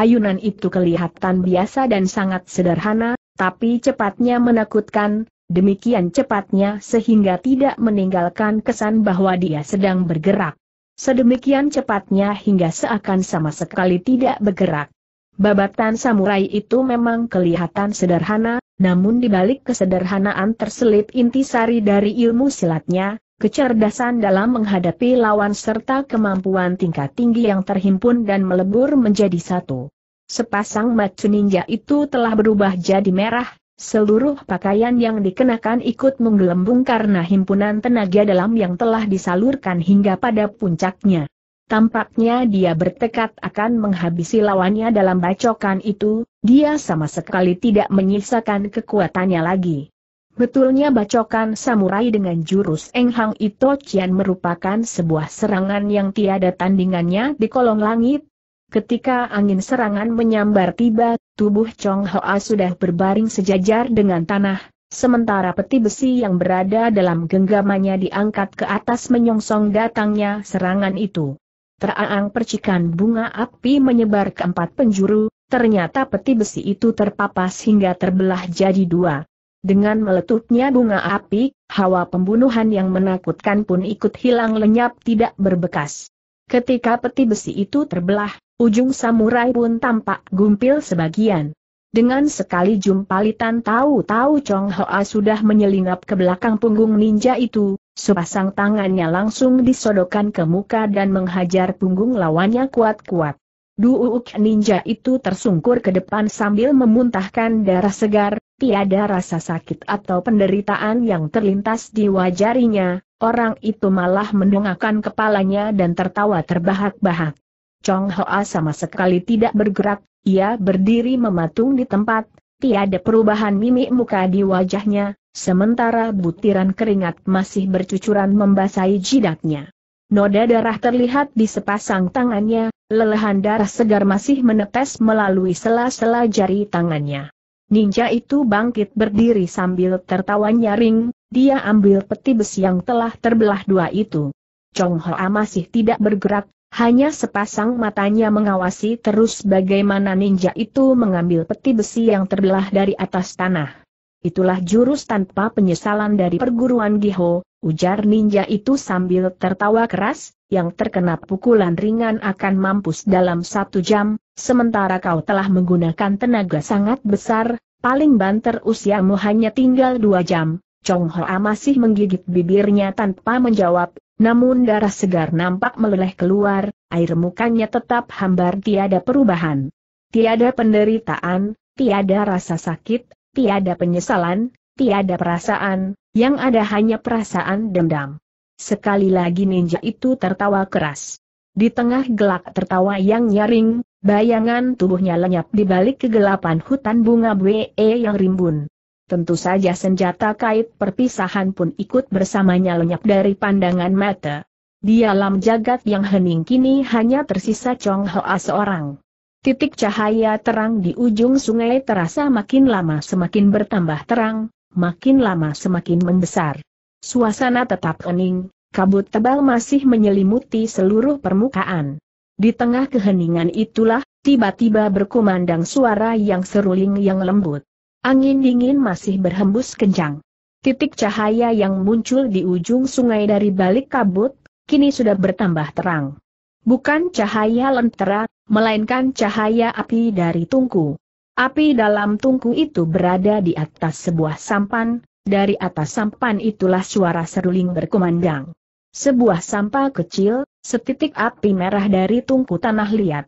Ayunan itu kelihatan biasa dan sangat sederhana, tapi cepatnya menakutkan, demikian cepatnya sehingga tidak meninggalkan kesan bahwa dia sedang bergerak. Sedemikian cepatnya hingga seakan sama sekali tidak bergerak. Babatan samurai itu memang kelihatan sederhana, namun dibalik kesederhanaan terselip intisari dari ilmu silatnya, kecerdasan dalam menghadapi lawan serta kemampuan tingkat tinggi yang terhimpun dan melebur menjadi satu. Sepasang macu ninja itu telah berubah jadi merah, Seluruh pakaian yang dikenakan ikut menggelembung karena himpunan tenaga dalam yang telah disalurkan hingga pada puncaknya. Tampaknya dia bertekad akan menghabisi lawannya dalam bacokan itu, dia sama sekali tidak menyisakan kekuatannya lagi. Betulnya bacokan samurai dengan jurus Enghang Chian merupakan sebuah serangan yang tiada tandingannya di kolong langit. Ketika angin serangan menyambar tiba, tubuh Chong Hoa sudah berbaring sejajar dengan tanah, sementara peti besi yang berada dalam genggamannya diangkat ke atas menyongsong datangnya serangan itu. Teraang percikan bunga api menyebar ke empat penjuru, ternyata peti besi itu terpapas hingga terbelah jadi dua. Dengan meletupnya bunga api, hawa pembunuhan yang menakutkan pun ikut hilang lenyap tidak berbekas. Ketika peti besi itu terbelah, ujung samurai pun tampak gumpil sebagian. Dengan sekali jumpalitan tahu-tahu Chong Hoa sudah menyelinap ke belakang punggung ninja itu, sepasang tangannya langsung disodokan ke muka dan menghajar punggung lawannya kuat-kuat. Duuk ninja itu tersungkur ke depan sambil memuntahkan darah segar, tiada rasa sakit atau penderitaan yang terlintas di wajarinya, Orang itu malah mendongakkan kepalanya dan tertawa terbahak-bahak. Chong Hoa sama sekali tidak bergerak, ia berdiri mematung di tempat, tiada perubahan mimik muka di wajahnya, sementara butiran keringat masih bercucuran membasahi jidatnya. Noda darah terlihat di sepasang tangannya, lelehan darah segar masih menetes melalui sela-sela jari tangannya. Ninja itu bangkit berdiri sambil tertawa nyaring, dia ambil peti besi yang telah terbelah dua itu. Chong Hoa masih tidak bergerak, hanya sepasang matanya mengawasi terus bagaimana ninja itu mengambil peti besi yang terbelah dari atas tanah. Itulah jurus tanpa penyesalan dari perguruan Giho, ujar ninja itu sambil tertawa keras, yang terkena pukulan ringan akan mampus dalam satu jam, sementara kau telah menggunakan tenaga sangat besar, paling banter usiamu hanya tinggal dua jam, Chong Hoa masih menggigit bibirnya tanpa menjawab, namun darah segar nampak meleleh keluar, air mukanya tetap hambar tiada perubahan. Tiada penderitaan, tiada rasa sakit, tiada penyesalan, tiada perasaan, yang ada hanya perasaan dendam. Sekali lagi ninja itu tertawa keras. Di tengah gelak tertawa yang nyaring, bayangan tubuhnya lenyap di balik kegelapan hutan bunga BE yang rimbun tentu saja senjata kait perpisahan pun ikut bersamanya lenyap dari pandangan mata. Di alam jagat yang hening kini hanya tersisa Chong Hoa seorang. Titik cahaya terang di ujung sungai terasa makin lama semakin bertambah terang, makin lama semakin membesar. Suasana tetap hening, kabut tebal masih menyelimuti seluruh permukaan. Di tengah keheningan itulah, tiba-tiba berkumandang suara yang seruling yang lembut. Angin dingin masih berhembus kencang. Titik cahaya yang muncul di ujung sungai dari balik kabut, kini sudah bertambah terang. Bukan cahaya lentera, melainkan cahaya api dari tungku. Api dalam tungku itu berada di atas sebuah sampan, dari atas sampan itulah suara seruling berkumandang. Sebuah sampah kecil, setitik api merah dari tungku tanah liat.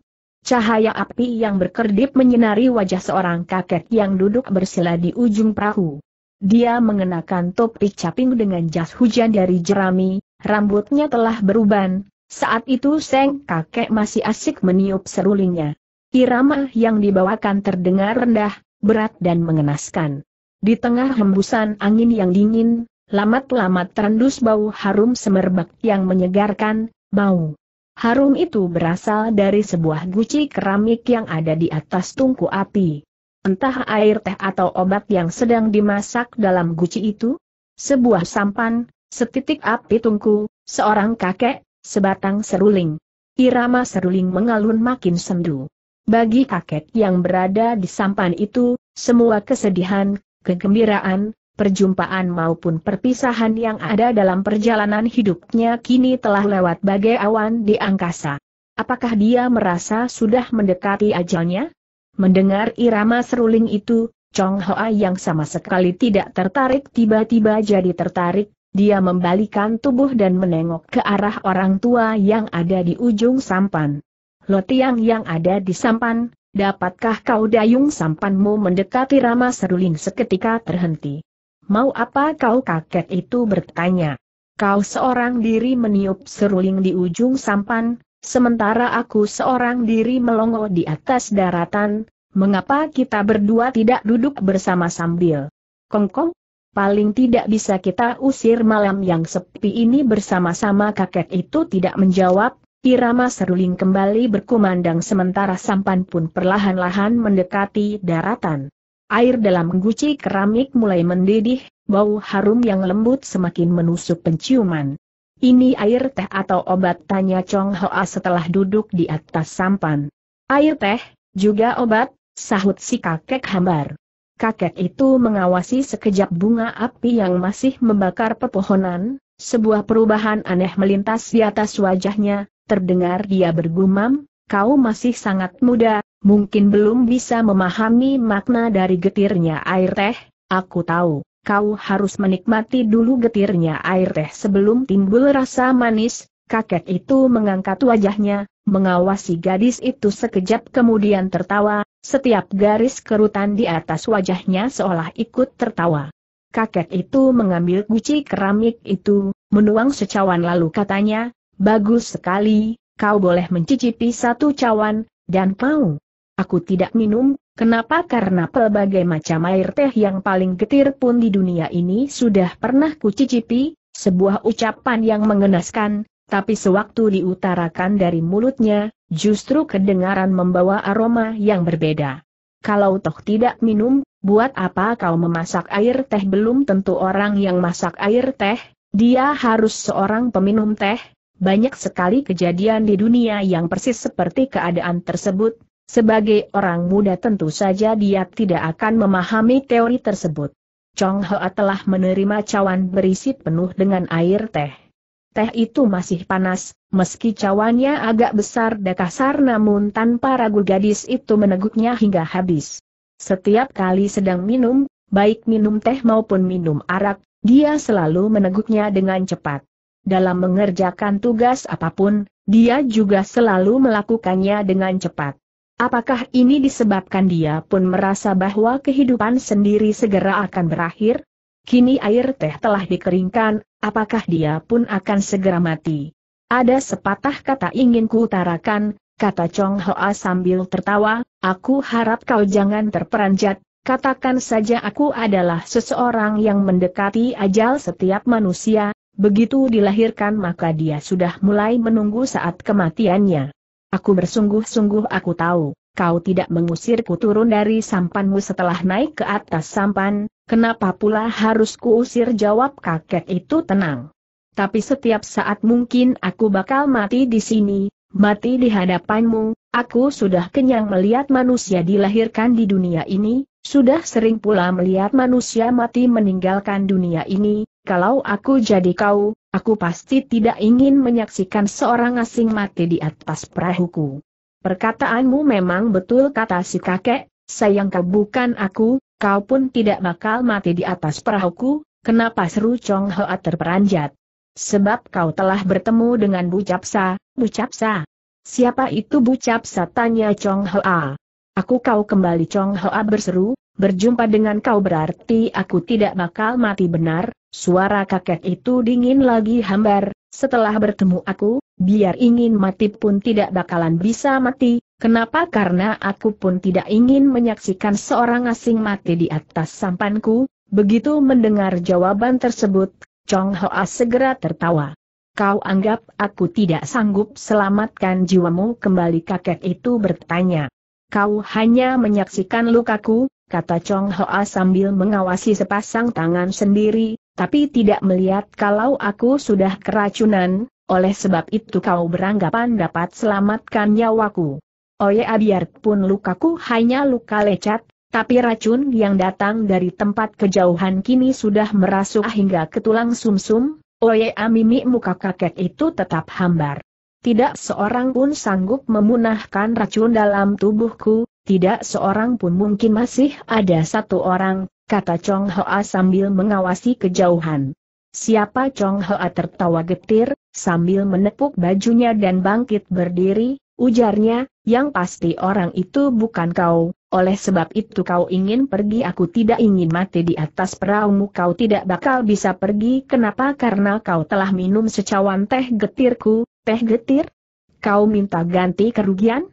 Cahaya api yang berkedip menyinari wajah seorang kakek yang duduk bersila di ujung perahu. Dia mengenakan topi caping dengan jas hujan dari jerami, rambutnya telah beruban, saat itu Seng kakek masih asik meniup serulingnya. Irama yang dibawakan terdengar rendah, berat dan mengenaskan. Di tengah hembusan angin yang dingin, lamat-lamat terendus bau harum semerbak yang menyegarkan, bau Harum itu berasal dari sebuah guci keramik yang ada di atas tungku api. Entah air teh atau obat yang sedang dimasak dalam guci itu? Sebuah sampan, setitik api tungku, seorang kakek, sebatang seruling. Irama seruling mengalun makin sendu. Bagi kakek yang berada di sampan itu, semua kesedihan, kegembiraan, perjumpaan maupun perpisahan yang ada dalam perjalanan hidupnya kini telah lewat bagai awan di angkasa. Apakah dia merasa sudah mendekati ajalnya? Mendengar irama seruling itu, Chong Hoa yang sama sekali tidak tertarik tiba-tiba jadi tertarik, dia membalikan tubuh dan menengok ke arah orang tua yang ada di ujung sampan. Lo Tiang yang ada di sampan, Dapatkah kau dayung sampanmu mendekati Rama Seruling seketika terhenti? Mau apa kau kakek itu bertanya. Kau seorang diri meniup seruling di ujung sampan, sementara aku seorang diri melongo di atas daratan, mengapa kita berdua tidak duduk bersama sambil? Kongkong? Paling tidak bisa kita usir malam yang sepi ini bersama-sama kakek itu tidak menjawab, irama seruling kembali berkumandang sementara sampan pun perlahan-lahan mendekati daratan. Air dalam guci keramik mulai mendidih, bau harum yang lembut semakin menusuk penciuman. Ini air teh atau obat tanya Chong Hoa setelah duduk di atas sampan. Air teh, juga obat, sahut si kakek hambar. Kakek itu mengawasi sekejap bunga api yang masih membakar pepohonan, sebuah perubahan aneh melintas di atas wajahnya, terdengar dia bergumam, kau masih sangat muda, mungkin belum bisa memahami makna dari getirnya air teh, aku tahu, kau harus menikmati dulu getirnya air teh sebelum timbul rasa manis, kakek itu mengangkat wajahnya, mengawasi gadis itu sekejap kemudian tertawa, setiap garis kerutan di atas wajahnya seolah ikut tertawa. Kakek itu mengambil guci keramik itu, menuang secawan lalu katanya, bagus sekali, kau boleh mencicipi satu cawan, dan kau Aku tidak minum, kenapa karena pelbagai macam air teh yang paling getir pun di dunia ini sudah pernah kucicipi, sebuah ucapan yang mengenaskan, tapi sewaktu diutarakan dari mulutnya, justru kedengaran membawa aroma yang berbeda. Kalau toh tidak minum, buat apa kau memasak air teh belum tentu orang yang masak air teh, dia harus seorang peminum teh, banyak sekali kejadian di dunia yang persis seperti keadaan tersebut, sebagai orang muda tentu saja dia tidak akan memahami teori tersebut. Chong Hoa telah menerima cawan berisi penuh dengan air teh. Teh itu masih panas, meski cawannya agak besar dan kasar namun tanpa ragu gadis itu meneguknya hingga habis. Setiap kali sedang minum, baik minum teh maupun minum arak, dia selalu meneguknya dengan cepat. Dalam mengerjakan tugas apapun, dia juga selalu melakukannya dengan cepat. Apakah ini disebabkan dia pun merasa bahwa kehidupan sendiri segera akan berakhir? Kini air teh telah dikeringkan, apakah dia pun akan segera mati? Ada sepatah kata ingin kuutarakan, kata Chong Hoa sambil tertawa, aku harap kau jangan terperanjat, katakan saja aku adalah seseorang yang mendekati ajal setiap manusia, begitu dilahirkan maka dia sudah mulai menunggu saat kematiannya. Aku bersungguh-sungguh aku tahu, kau tidak mengusirku turun dari sampanmu setelah naik ke atas sampan, kenapa pula harus kuusir jawab kakek itu tenang. Tapi setiap saat mungkin aku bakal mati di sini, mati di hadapanmu, aku sudah kenyang melihat manusia dilahirkan di dunia ini, sudah sering pula melihat manusia mati meninggalkan dunia ini, kalau aku jadi kau, Aku pasti tidak ingin menyaksikan seorang asing mati di atas perahuku. Perkataanmu memang betul kata si kakek, sayang kau bukan aku, kau pun tidak bakal mati di atas perahuku, kenapa seru Chong Hoa terperanjat. Sebab kau telah bertemu dengan Bu Capsa, Bu Capsa. Siapa itu Bu Capsa tanya Chong Hoa. Aku kau kembali Chong Hoa berseru, berjumpa dengan kau berarti aku tidak bakal mati benar, suara kakek itu dingin lagi hambar, setelah bertemu aku, biar ingin mati pun tidak bakalan bisa mati, kenapa karena aku pun tidak ingin menyaksikan seorang asing mati di atas sampanku, begitu mendengar jawaban tersebut, Chong Hoa segera tertawa. Kau anggap aku tidak sanggup selamatkan jiwamu kembali kakek itu bertanya. Kau hanya menyaksikan lukaku, kata Chong Hoa sambil mengawasi sepasang tangan sendiri, tapi tidak melihat kalau aku sudah keracunan, oleh sebab itu kau beranggapan dapat selamatkan nyawaku. Oh ya biarpun lukaku hanya luka lecat, tapi racun yang datang dari tempat kejauhan kini sudah merasuk hingga ke tulang sumsum, -sum, Oye mimik muka kakek itu tetap hambar. Tidak seorang pun sanggup memunahkan racun dalam tubuhku, tidak seorang pun mungkin masih ada satu orang, kata Chong Hoa sambil mengawasi kejauhan. Siapa Chong Hoa tertawa getir, sambil menepuk bajunya dan bangkit berdiri, ujarnya, yang pasti orang itu bukan kau, oleh sebab itu kau ingin pergi aku tidak ingin mati di atas perahumu kau tidak bakal bisa pergi kenapa karena kau telah minum secawan teh getirku, teh getir? Kau minta ganti kerugian?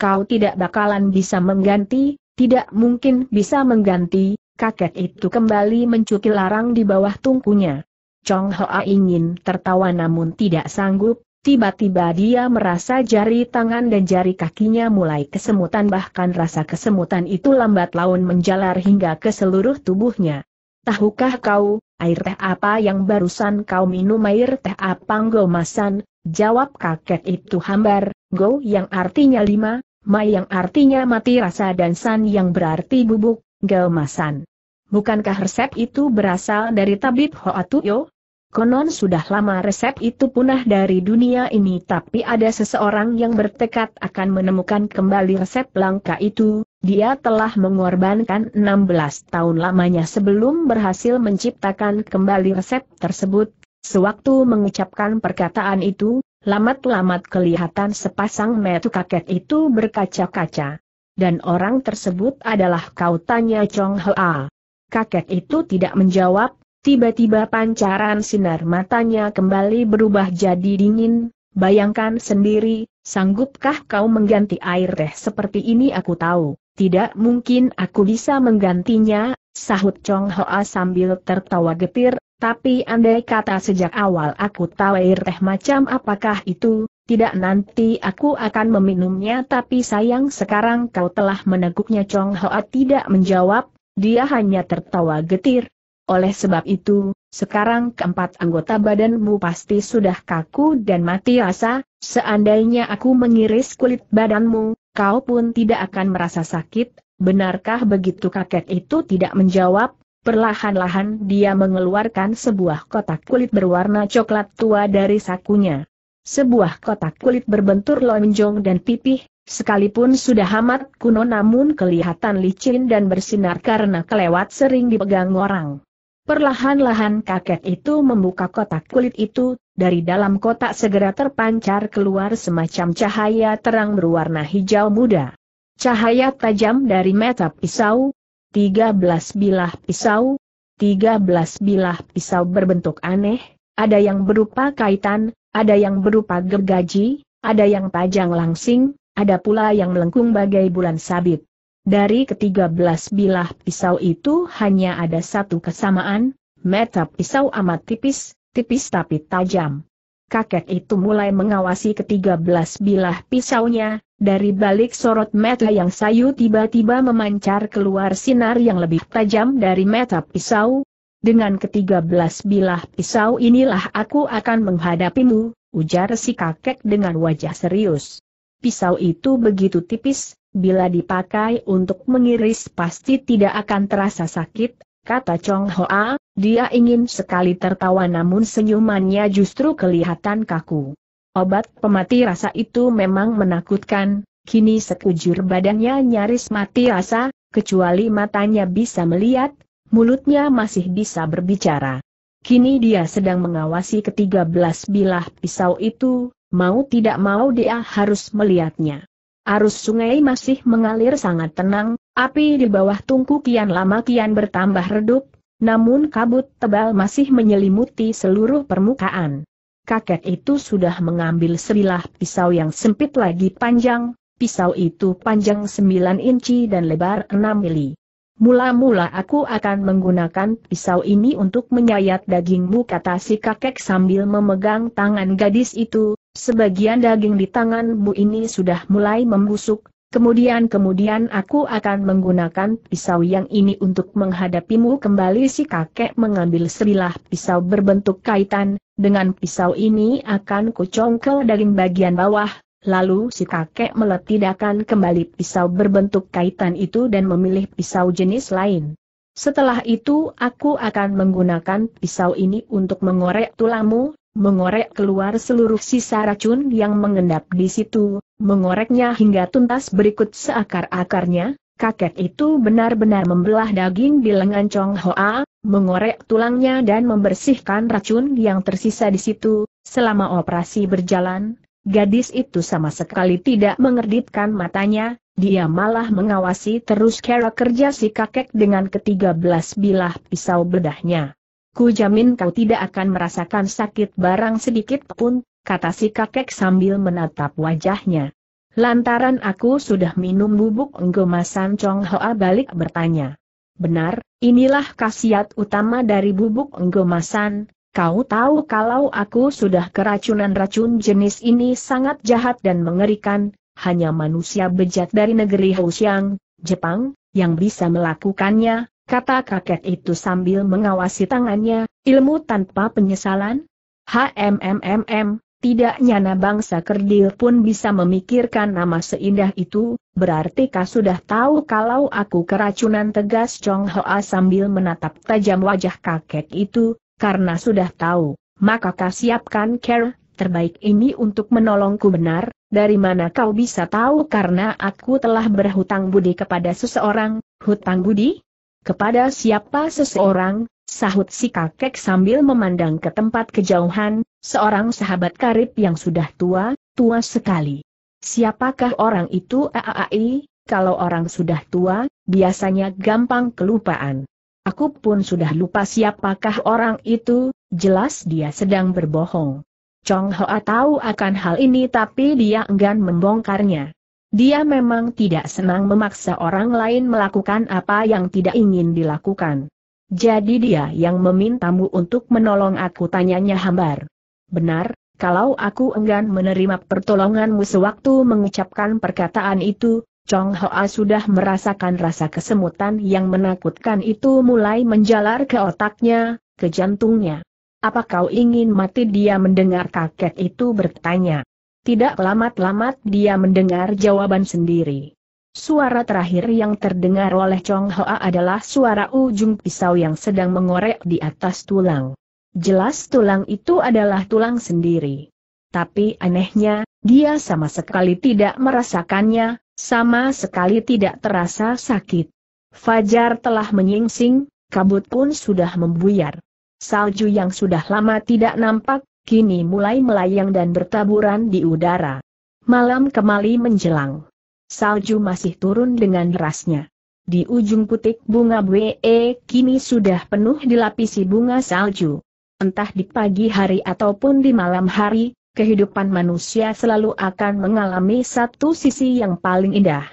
kau tidak bakalan bisa mengganti, tidak mungkin bisa mengganti, kakek itu kembali mencukil larang di bawah tungkunya. Chong Hoa ingin tertawa namun tidak sanggup, tiba-tiba dia merasa jari tangan dan jari kakinya mulai kesemutan bahkan rasa kesemutan itu lambat laun menjalar hingga ke seluruh tubuhnya. Tahukah kau, air teh apa yang barusan kau minum air teh apa masan, jawab kakek itu hambar, go yang artinya lima, Mai yang artinya mati rasa dan San yang berarti bubuk, gelmasan. Bukankah resep itu berasal dari tabib Hoatuyo? Konon sudah lama resep itu punah dari dunia ini tapi ada seseorang yang bertekad akan menemukan kembali resep langka itu, dia telah mengorbankan 16 tahun lamanya sebelum berhasil menciptakan kembali resep tersebut. Sewaktu mengucapkan perkataan itu, Lamat-lamat kelihatan sepasang metu kaket itu berkaca-kaca. Dan orang tersebut adalah kau tanya Chong Hoa. Kaket itu tidak menjawab, tiba-tiba pancaran sinar matanya kembali berubah jadi dingin, bayangkan sendiri, sanggupkah kau mengganti air teh seperti ini aku tahu. Tidak mungkin aku bisa menggantinya, sahut Chong Hoa sambil tertawa getir, tapi andai kata sejak awal aku tahu air teh macam apakah itu, tidak nanti aku akan meminumnya tapi sayang sekarang kau telah meneguknya Chong Hoa tidak menjawab, dia hanya tertawa getir. Oleh sebab itu, sekarang keempat anggota badanmu pasti sudah kaku dan mati rasa, seandainya aku mengiris kulit badanmu, kau pun tidak akan merasa sakit, benarkah begitu kakek itu tidak menjawab? Perlahan-lahan dia mengeluarkan sebuah kotak kulit berwarna coklat tua dari sakunya. Sebuah kotak kulit berbentur lonjong dan pipih, sekalipun sudah hamat kuno namun kelihatan licin dan bersinar karena kelewat sering dipegang orang. Perlahan-lahan kakek itu membuka kotak kulit itu, dari dalam kotak segera terpancar keluar semacam cahaya terang berwarna hijau muda. Cahaya tajam dari mata pisau, 13 bilah pisau, 13 bilah pisau berbentuk aneh, ada yang berupa kaitan, ada yang berupa gergaji, ada yang tajam langsing, ada pula yang melengkung bagai bulan sabit. Dari ketiga belas bilah pisau itu hanya ada satu kesamaan, mata pisau amat tipis, tipis tapi tajam. Kakek itu mulai mengawasi ketiga belas bilah pisaunya, dari balik sorot mata yang sayu tiba-tiba memancar keluar sinar yang lebih tajam dari mata pisau. Dengan ketiga belas bilah pisau inilah aku akan menghadapimu, ujar si kakek dengan wajah serius. Pisau itu begitu tipis, bila dipakai untuk mengiris pasti tidak akan terasa sakit, kata Chong Hoa, dia ingin sekali tertawa namun senyumannya justru kelihatan kaku. Obat pemati rasa itu memang menakutkan, kini sekujur badannya nyaris mati rasa, kecuali matanya bisa melihat, mulutnya masih bisa berbicara. Kini dia sedang mengawasi ketiga belas bilah pisau itu, mau tidak mau dia harus melihatnya. Arus sungai masih mengalir sangat tenang, api di bawah tungku kian lama kian bertambah redup, namun kabut tebal masih menyelimuti seluruh permukaan. Kakek itu sudah mengambil sebilah pisau yang sempit lagi panjang, pisau itu panjang 9 inci dan lebar 6 mili. Mula-mula aku akan menggunakan pisau ini untuk menyayat dagingmu kata si kakek sambil memegang tangan gadis itu, Sebagian daging di tanganmu ini sudah mulai membusuk, kemudian-kemudian aku akan menggunakan pisau yang ini untuk menghadapimu kembali si kakek mengambil sebilah pisau berbentuk kaitan, dengan pisau ini akan kucongkel daging bagian bawah, lalu si kakek meletidakan kembali pisau berbentuk kaitan itu dan memilih pisau jenis lain. Setelah itu aku akan menggunakan pisau ini untuk mengorek tulangmu mengorek keluar seluruh sisa racun yang mengendap di situ, mengoreknya hingga tuntas berikut seakar-akarnya, kakek itu benar-benar membelah daging di lengan Chong Hoa, mengorek tulangnya dan membersihkan racun yang tersisa di situ, selama operasi berjalan, gadis itu sama sekali tidak mengerditkan matanya, dia malah mengawasi terus cara kerja si kakek dengan ketiga belas bilah pisau bedahnya. Aku jamin kau tidak akan merasakan sakit barang sedikit pun, kata si kakek sambil menatap wajahnya. Lantaran aku sudah minum bubuk enggomasan Chong Hoa balik bertanya. Benar, inilah khasiat utama dari bubuk enggomasan, kau tahu kalau aku sudah keracunan racun jenis ini sangat jahat dan mengerikan, hanya manusia bejat dari negeri Housiang, Jepang, yang bisa melakukannya, kata kakek itu sambil mengawasi tangannya, ilmu tanpa penyesalan? HMMMM, tidak nyana bangsa kerdil pun bisa memikirkan nama seindah itu, berarti kau sudah tahu kalau aku keracunan tegas Chong Hoa sambil menatap tajam wajah kakek itu, karena sudah tahu, maka kau siapkan care terbaik ini untuk menolongku benar, dari mana kau bisa tahu karena aku telah berhutang budi kepada seseorang, hutang budi? Kepada siapa seseorang, sahut si kakek sambil memandang ke tempat kejauhan, seorang sahabat karib yang sudah tua, tua sekali. Siapakah orang itu aai, kalau orang sudah tua, biasanya gampang kelupaan. Aku pun sudah lupa siapakah orang itu, jelas dia sedang berbohong. Chong Hoa tahu akan hal ini tapi dia enggan membongkarnya. Dia memang tidak senang memaksa orang lain melakukan apa yang tidak ingin dilakukan. Jadi dia yang memintamu untuk menolong aku tanyanya hambar. Benar, kalau aku enggan menerima pertolonganmu sewaktu mengucapkan perkataan itu, Chong Hoa sudah merasakan rasa kesemutan yang menakutkan itu mulai menjalar ke otaknya, ke jantungnya. Apa kau ingin mati dia mendengar kakek itu bertanya. Tidak lamat-lamat dia mendengar jawaban sendiri. Suara terakhir yang terdengar oleh Chong Hoa adalah suara ujung pisau yang sedang mengorek di atas tulang. Jelas tulang itu adalah tulang sendiri. Tapi anehnya, dia sama sekali tidak merasakannya, sama sekali tidak terasa sakit. Fajar telah menyingsing, kabut pun sudah membuyar. Salju yang sudah lama tidak nampak, kini mulai melayang dan bertaburan di udara. Malam kembali menjelang. Salju masih turun dengan derasnya. Di ujung putik bunga BE kini sudah penuh dilapisi bunga salju. Entah di pagi hari ataupun di malam hari, kehidupan manusia selalu akan mengalami satu sisi yang paling indah.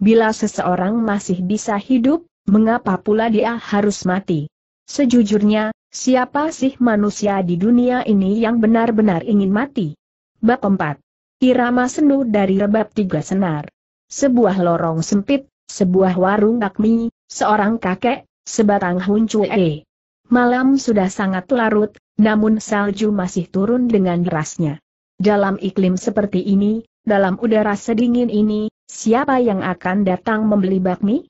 Bila seseorang masih bisa hidup, mengapa pula dia harus mati? Sejujurnya, Siapa sih manusia di dunia ini yang benar-benar ingin mati? Bab 4. Irama sendu dari rebab tiga senar. Sebuah lorong sempit, sebuah warung bakmi, seorang kakek, sebatang huncue. Malam sudah sangat larut, namun salju masih turun dengan derasnya. Dalam iklim seperti ini, dalam udara sedingin ini, siapa yang akan datang membeli bakmi?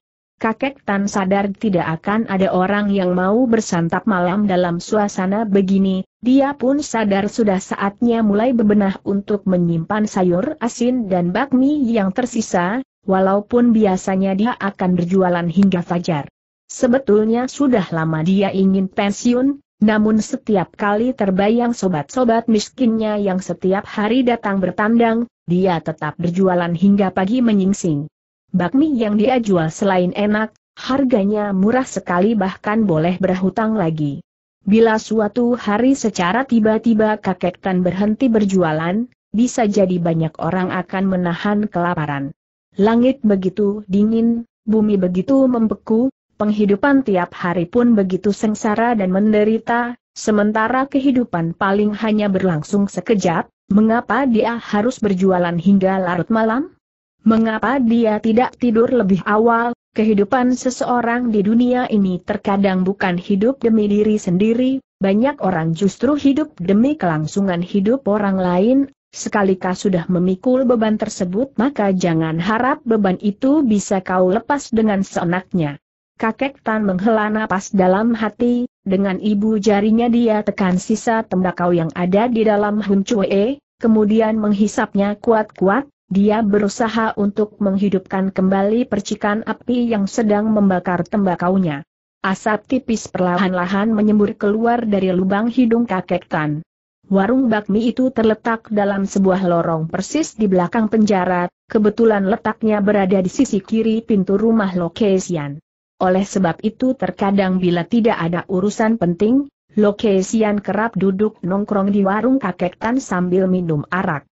kakek Tan sadar tidak akan ada orang yang mau bersantap malam dalam suasana begini, dia pun sadar sudah saatnya mulai bebenah untuk menyimpan sayur asin dan bakmi yang tersisa, walaupun biasanya dia akan berjualan hingga fajar. Sebetulnya sudah lama dia ingin pensiun, namun setiap kali terbayang sobat-sobat miskinnya yang setiap hari datang bertandang, dia tetap berjualan hingga pagi menyingsing bakmi yang dia jual selain enak, harganya murah sekali bahkan boleh berhutang lagi. Bila suatu hari secara tiba-tiba kakek Tan berhenti berjualan, bisa jadi banyak orang akan menahan kelaparan. Langit begitu dingin, bumi begitu membeku, penghidupan tiap hari pun begitu sengsara dan menderita, sementara kehidupan paling hanya berlangsung sekejap, mengapa dia harus berjualan hingga larut malam? Mengapa dia tidak tidur lebih awal? Kehidupan seseorang di dunia ini terkadang bukan hidup demi diri sendiri, banyak orang justru hidup demi kelangsungan hidup orang lain. Sekalikah sudah memikul beban tersebut maka jangan harap beban itu bisa kau lepas dengan seenaknya. Kakek Tan menghela napas dalam hati, dengan ibu jarinya dia tekan sisa tembakau yang ada di dalam Hun Chue, kemudian menghisapnya kuat-kuat, dia berusaha untuk menghidupkan kembali percikan api yang sedang membakar tembakaunya. Asap tipis perlahan-lahan menyembur keluar dari lubang hidung kakek Tan. Warung bakmi itu terletak dalam sebuah lorong persis di belakang penjara, kebetulan letaknya berada di sisi kiri pintu rumah Lokesian. Oleh sebab itu terkadang bila tidak ada urusan penting, Lokesian kerap duduk nongkrong di warung kakek Tan sambil minum arak.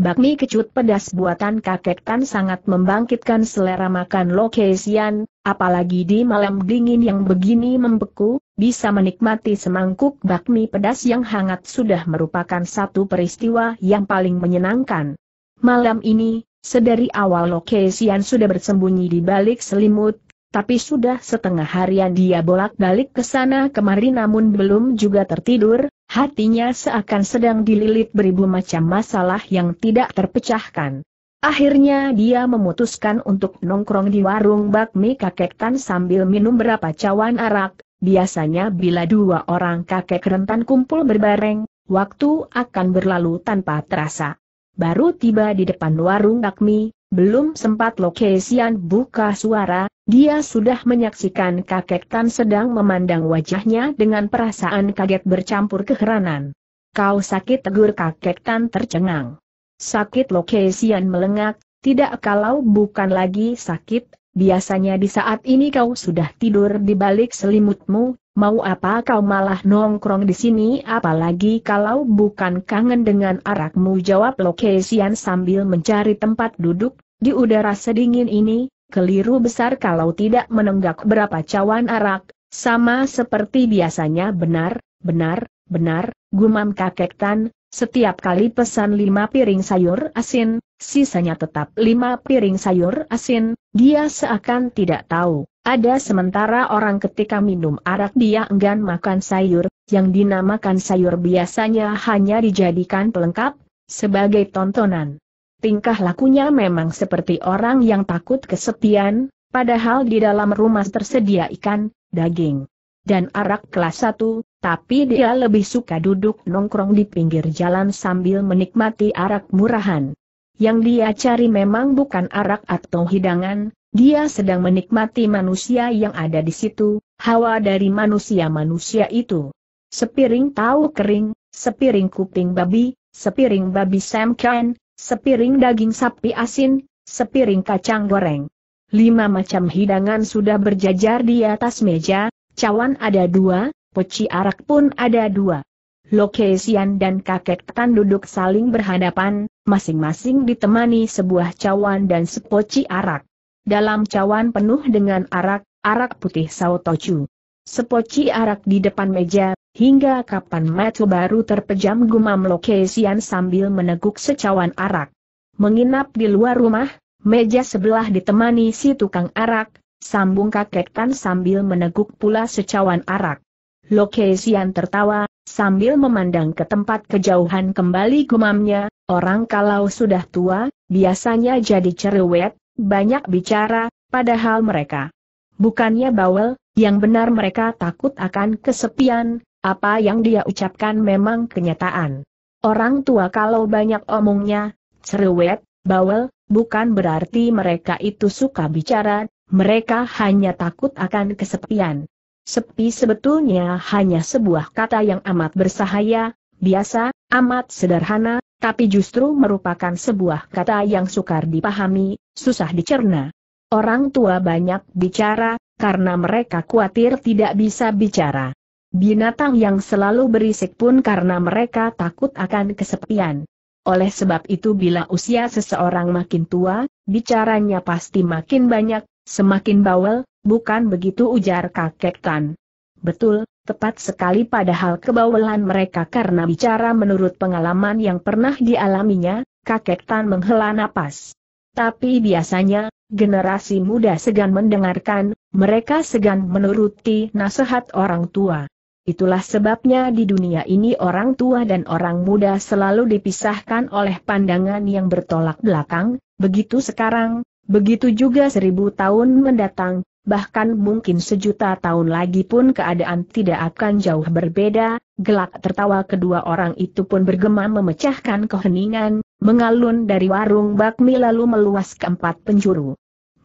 Bakmi kecut pedas buatan kakek Tan sangat membangkitkan selera makan Lokesian, apalagi di malam dingin yang begini membeku, bisa menikmati semangkuk bakmi pedas yang hangat sudah merupakan satu peristiwa yang paling menyenangkan. Malam ini, sedari awal Lokesian sudah bersembunyi di balik selimut, tapi sudah setengah harian dia bolak-balik ke sana kemari namun belum juga tertidur, Hatinya seakan sedang dililit beribu macam masalah yang tidak terpecahkan. Akhirnya dia memutuskan untuk nongkrong di warung bakmi kakek Tan sambil minum berapa cawan arak, biasanya bila dua orang kakek rentan kumpul berbareng, waktu akan berlalu tanpa terasa. Baru tiba di depan warung bakmi, belum sempat Lokesian buka suara, dia sudah menyaksikan kakek Tan sedang memandang wajahnya dengan perasaan kaget bercampur keheranan. Kau sakit tegur kakek Tan tercengang. Sakit Lokesian melengak, tidak kalau bukan lagi sakit, Biasanya di saat ini kau sudah tidur di balik selimutmu, mau apa kau malah nongkrong di sini apalagi kalau bukan kangen dengan arakmu jawab Lokesian sambil mencari tempat duduk, di udara sedingin ini, keliru besar kalau tidak menenggak berapa cawan arak, sama seperti biasanya benar, benar, benar, gumam kakek Tan, setiap kali pesan lima piring sayur asin, sisanya tetap lima piring sayur asin, dia seakan tidak tahu. Ada sementara orang ketika minum arak dia enggan makan sayur, yang dinamakan sayur biasanya hanya dijadikan pelengkap, sebagai tontonan. Tingkah lakunya memang seperti orang yang takut kesepian, padahal di dalam rumah tersedia ikan, daging, dan arak kelas satu, tapi dia lebih suka duduk nongkrong di pinggir jalan sambil menikmati arak murahan. Yang dia cari memang bukan arak atau hidangan, dia sedang menikmati manusia yang ada di situ, hawa dari manusia-manusia itu. Sepiring tahu kering, sepiring kuping babi, sepiring babi samkan, sepiring daging sapi asin, sepiring kacang goreng. Lima macam hidangan sudah berjajar di atas meja, cawan ada dua, peci arak pun ada dua. Lokesian dan kakek Tan duduk saling berhadapan, masing-masing ditemani sebuah cawan dan sepoci arak. Dalam cawan penuh dengan arak, arak putih sautocu. Sepoci arak di depan meja, hingga kapan metu baru terpejam gumam lokesian sambil meneguk secawan arak. Menginap di luar rumah, meja sebelah ditemani si tukang arak, sambung kakek Tan sambil meneguk pula secawan arak. Lokesian tertawa, Sambil memandang ke tempat kejauhan kembali gumamnya, orang kalau sudah tua, biasanya jadi cerewet, banyak bicara, padahal mereka bukannya bawel, yang benar mereka takut akan kesepian, apa yang dia ucapkan memang kenyataan. Orang tua kalau banyak omongnya, cerewet, bawel, bukan berarti mereka itu suka bicara, mereka hanya takut akan kesepian sepi sebetulnya hanya sebuah kata yang amat bersahaya, biasa, amat sederhana, tapi justru merupakan sebuah kata yang sukar dipahami, susah dicerna. Orang tua banyak bicara, karena mereka khawatir tidak bisa bicara. Binatang yang selalu berisik pun karena mereka takut akan kesepian. Oleh sebab itu bila usia seseorang makin tua, bicaranya pasti makin banyak, semakin bawel, Bukan begitu ujar kakek Tan. Betul, tepat sekali padahal kebawelan mereka karena bicara menurut pengalaman yang pernah dialaminya, kakek Tan menghela napas. Tapi biasanya, generasi muda segan mendengarkan, mereka segan menuruti nasihat orang tua. Itulah sebabnya di dunia ini orang tua dan orang muda selalu dipisahkan oleh pandangan yang bertolak belakang, begitu sekarang, begitu juga seribu tahun mendatang, bahkan mungkin sejuta tahun lagi pun keadaan tidak akan jauh berbeda, gelak tertawa kedua orang itu pun bergema memecahkan keheningan, mengalun dari warung bakmi lalu meluas ke empat penjuru.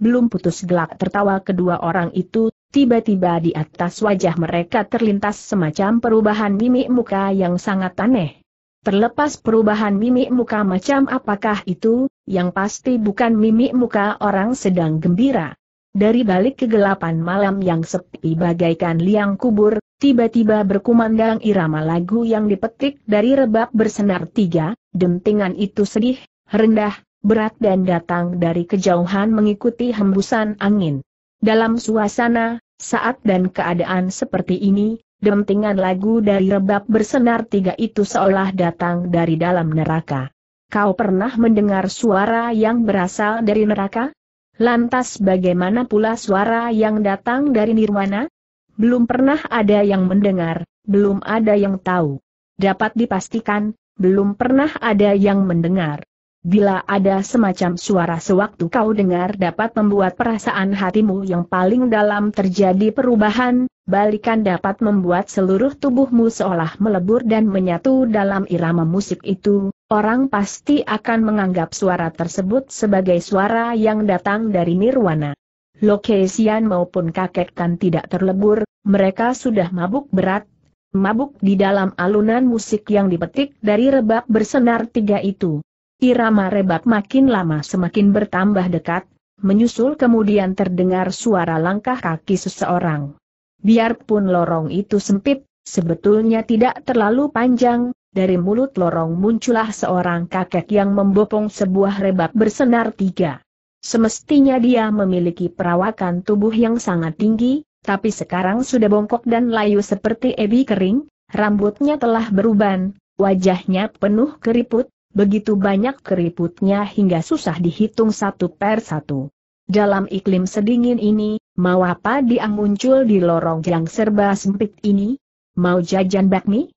Belum putus gelak tertawa kedua orang itu, tiba-tiba di atas wajah mereka terlintas semacam perubahan mimik muka yang sangat aneh. Terlepas perubahan mimik muka macam apakah itu, yang pasti bukan mimik muka orang sedang gembira. Dari balik kegelapan malam yang sepi bagaikan liang kubur, tiba-tiba berkumandang irama lagu yang dipetik dari rebab bersenar tiga, dentingan itu sedih, rendah, berat dan datang dari kejauhan mengikuti hembusan angin. Dalam suasana, saat dan keadaan seperti ini, dentingan lagu dari rebab bersenar tiga itu seolah datang dari dalam neraka. Kau pernah mendengar suara yang berasal dari neraka? Lantas bagaimana pula suara yang datang dari nirwana? Belum pernah ada yang mendengar, belum ada yang tahu. Dapat dipastikan, belum pernah ada yang mendengar. Bila ada semacam suara sewaktu kau dengar dapat membuat perasaan hatimu yang paling dalam terjadi perubahan, balikan dapat membuat seluruh tubuhmu seolah melebur dan menyatu dalam irama musik itu, orang pasti akan menganggap suara tersebut sebagai suara yang datang dari Nirwana. Lokesian maupun kakek kan tidak terlebur, mereka sudah mabuk berat, mabuk di dalam alunan musik yang dipetik dari rebab bersenar tiga itu. Irama rebab makin lama semakin bertambah dekat, menyusul kemudian terdengar suara langkah kaki seseorang. Biarpun lorong itu sempit, sebetulnya tidak terlalu panjang, dari mulut lorong muncullah seorang kakek yang membopong sebuah rebab bersenar tiga. Semestinya dia memiliki perawakan tubuh yang sangat tinggi, tapi sekarang sudah bongkok dan layu seperti ebi kering, rambutnya telah beruban, wajahnya penuh keriput, begitu banyak keriputnya hingga susah dihitung satu per satu. Dalam iklim sedingin ini, mau apa dia muncul di lorong yang serba sempit ini? Mau jajan bakmi?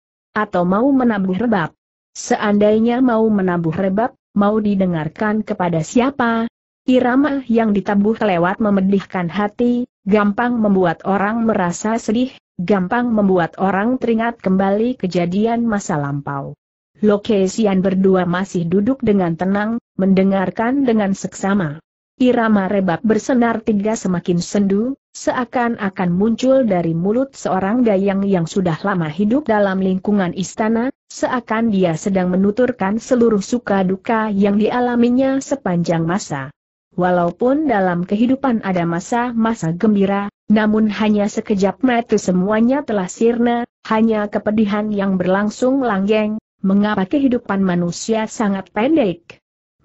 atau mau menabuh rebab? Seandainya mau menabuh rebab, mau didengarkan kepada siapa? Irama yang ditabuh lewat memedihkan hati, gampang membuat orang merasa sedih, gampang membuat orang teringat kembali kejadian masa lampau. Lokesian berdua masih duduk dengan tenang, mendengarkan dengan seksama. Irama rebab bersenar tiga semakin sendu, seakan-akan muncul dari mulut seorang dayang yang sudah lama hidup dalam lingkungan istana, seakan dia sedang menuturkan seluruh suka duka yang dialaminya sepanjang masa. Walaupun dalam kehidupan ada masa-masa gembira, namun hanya sekejap mata semuanya telah sirna, hanya kepedihan yang berlangsung langgeng, mengapa kehidupan manusia sangat pendek.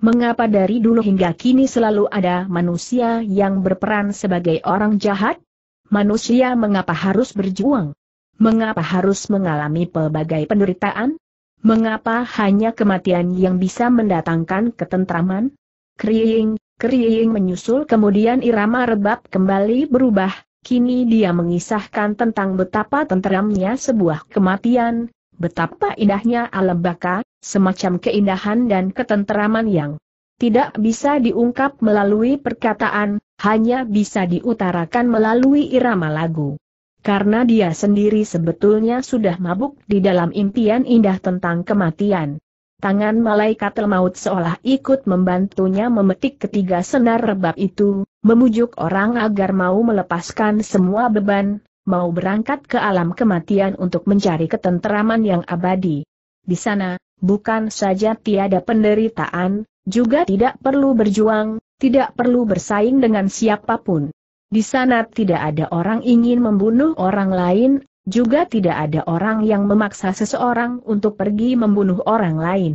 Mengapa dari dulu hingga kini selalu ada manusia yang berperan sebagai orang jahat? Manusia mengapa harus berjuang? Mengapa harus mengalami pelbagai penderitaan? Mengapa hanya kematian yang bisa mendatangkan ketentraman? Kriing, kriing menyusul kemudian irama rebab kembali berubah, kini dia mengisahkan tentang betapa tenteramnya sebuah kematian, betapa indahnya alam baka, semacam keindahan dan ketenteraman yang tidak bisa diungkap melalui perkataan, hanya bisa diutarakan melalui irama lagu. Karena dia sendiri sebetulnya sudah mabuk di dalam impian indah tentang kematian. Tangan malaikat maut seolah ikut membantunya memetik ketiga senar rebab itu, memujuk orang agar mau melepaskan semua beban, mau berangkat ke alam kematian untuk mencari ketenteraman yang abadi. Di sana, bukan saja tiada penderitaan, juga tidak perlu berjuang, tidak perlu bersaing dengan siapapun. Di sana tidak ada orang ingin membunuh orang lain, juga tidak ada orang yang memaksa seseorang untuk pergi membunuh orang lain.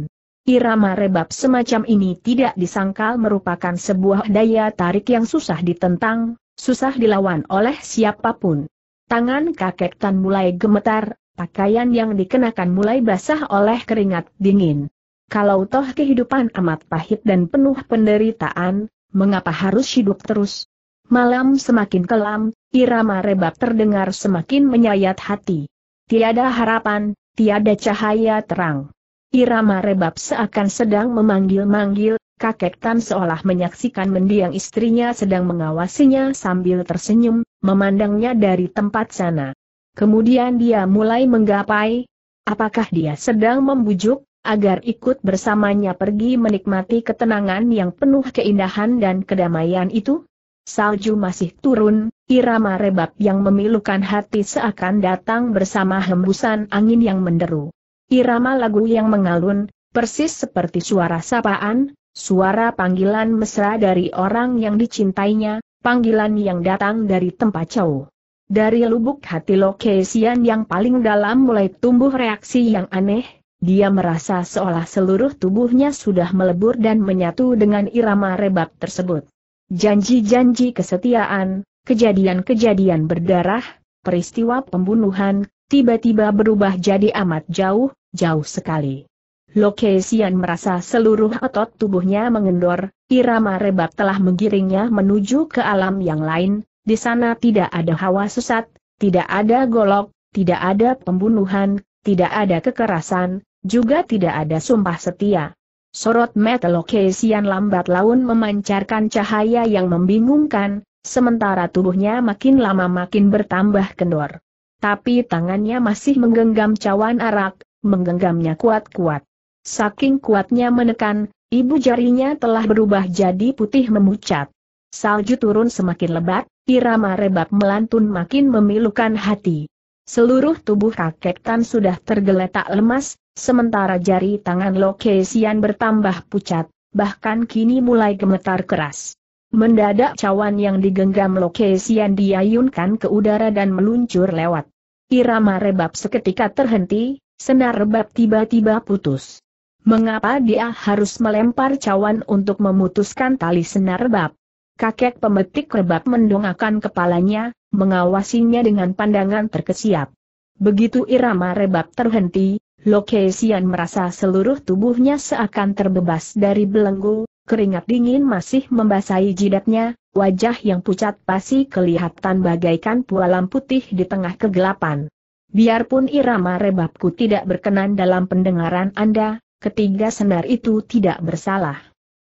Irama rebab semacam ini tidak disangkal merupakan sebuah daya tarik yang susah ditentang, susah dilawan oleh siapapun. Tangan kakek Tan mulai gemetar, Pakaian yang dikenakan mulai basah oleh keringat dingin. Kalau toh kehidupan amat pahit dan penuh penderitaan, mengapa harus hidup terus? Malam semakin kelam, irama rebab terdengar semakin menyayat hati. Tiada harapan, tiada cahaya terang. Irama rebab seakan sedang memanggil-manggil, kakek Tan seolah menyaksikan mendiang istrinya sedang mengawasinya sambil tersenyum, memandangnya dari tempat sana. Kemudian dia mulai menggapai, apakah dia sedang membujuk, agar ikut bersamanya pergi menikmati ketenangan yang penuh keindahan dan kedamaian itu? Salju masih turun, irama rebab yang memilukan hati seakan datang bersama hembusan angin yang menderu. Irama lagu yang mengalun, persis seperti suara sapaan, suara panggilan mesra dari orang yang dicintainya, panggilan yang datang dari tempat jauh. Dari lubuk hati Lokesian yang paling dalam mulai tumbuh reaksi yang aneh, dia merasa seolah seluruh tubuhnya sudah melebur dan menyatu dengan irama rebab tersebut. Janji-janji kesetiaan, kejadian-kejadian berdarah, peristiwa pembunuhan, tiba-tiba berubah jadi amat jauh, jauh sekali. Lokesian merasa seluruh otot tubuhnya mengendor, irama rebab telah menggiringnya menuju ke alam yang lain, di sana tidak ada hawa sesat, tidak ada golok, tidak ada pembunuhan, tidak ada kekerasan, juga tidak ada sumpah setia. Sorot mata lokasian lambat laun memancarkan cahaya yang membingungkan, sementara tubuhnya makin lama makin bertambah kendor. Tapi tangannya masih menggenggam cawan arak, menggenggamnya kuat-kuat. Saking kuatnya menekan, ibu jarinya telah berubah jadi putih memucat. Salju turun semakin lebat, Irama rebab melantun makin memilukan hati. Seluruh tubuh kakek Tan sudah tergeletak lemas, sementara jari tangan Lokesian bertambah pucat, bahkan kini mulai gemetar keras. Mendadak cawan yang digenggam Lokesian diayunkan ke udara dan meluncur lewat. Irama rebab seketika terhenti, senar rebab tiba-tiba putus. Mengapa dia harus melempar cawan untuk memutuskan tali senar rebab? Kakek pemetik rebab mendongakkan kepalanya, mengawasinya dengan pandangan terkesiap. Begitu irama rebab terhenti, Lokesian merasa seluruh tubuhnya seakan terbebas dari belenggu, keringat dingin masih membasahi jidatnya, wajah yang pucat pasti kelihatan bagaikan pualam putih di tengah kegelapan. Biarpun irama rebabku tidak berkenan dalam pendengaran Anda, ketiga senar itu tidak bersalah.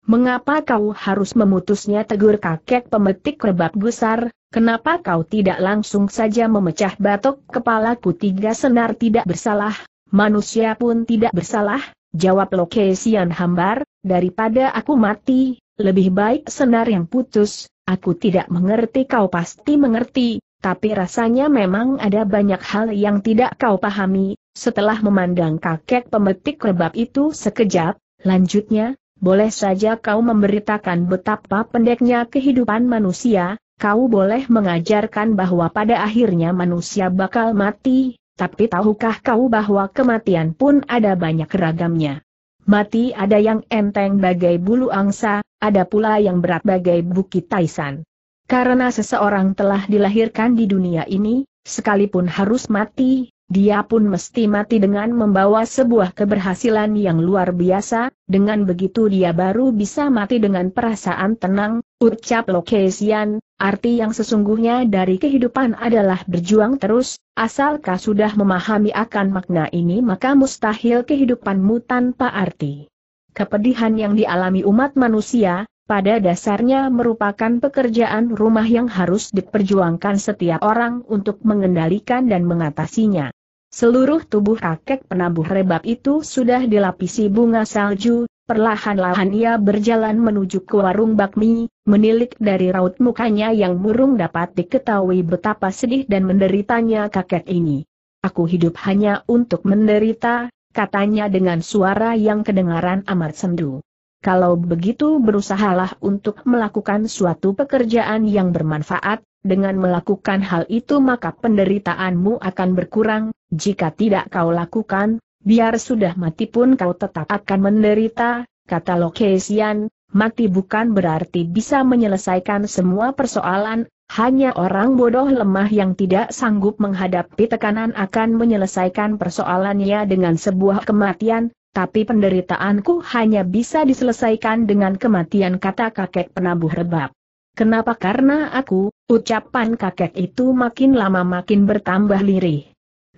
Mengapa kau harus memutusnya tegur kakek pemetik rebab gusar, kenapa kau tidak langsung saja memecah batok kepalaku tiga senar tidak bersalah, manusia pun tidak bersalah, jawab lokesian hambar, daripada aku mati, lebih baik senar yang putus, aku tidak mengerti kau pasti mengerti, tapi rasanya memang ada banyak hal yang tidak kau pahami, setelah memandang kakek pemetik rebab itu sekejap, lanjutnya, boleh saja kau memberitakan betapa pendeknya kehidupan manusia, kau boleh mengajarkan bahwa pada akhirnya manusia bakal mati, tapi tahukah kau bahwa kematian pun ada banyak ragamnya? Mati ada yang enteng bagai bulu angsa, ada pula yang berat bagai bukit taisan. Karena seseorang telah dilahirkan di dunia ini, sekalipun harus mati, dia pun mesti mati dengan membawa sebuah keberhasilan yang luar biasa, dengan begitu dia baru bisa mati dengan perasaan tenang, ucap Lokesian, arti yang sesungguhnya dari kehidupan adalah berjuang terus, asalkah sudah memahami akan makna ini maka mustahil kehidupanmu tanpa arti. Kepedihan yang dialami umat manusia, pada dasarnya merupakan pekerjaan rumah yang harus diperjuangkan setiap orang untuk mengendalikan dan mengatasinya. Seluruh tubuh kakek penabuh rebab itu sudah dilapisi bunga salju, perlahan-lahan ia berjalan menuju ke warung bakmi, menilik dari raut mukanya yang murung dapat diketahui betapa sedih dan menderitanya kakek ini. Aku hidup hanya untuk menderita, katanya dengan suara yang kedengaran amat sendu. Kalau begitu berusahalah untuk melakukan suatu pekerjaan yang bermanfaat, dengan melakukan hal itu maka penderitaanmu akan berkurang, jika tidak kau lakukan, biar sudah mati pun kau tetap akan menderita, kata Lokesian, mati bukan berarti bisa menyelesaikan semua persoalan, hanya orang bodoh lemah yang tidak sanggup menghadapi tekanan akan menyelesaikan persoalannya dengan sebuah kematian, tapi penderitaanku hanya bisa diselesaikan dengan kematian kata kakek penabuh rebab. Kenapa karena aku, ucapan kakek itu makin lama makin bertambah lirih.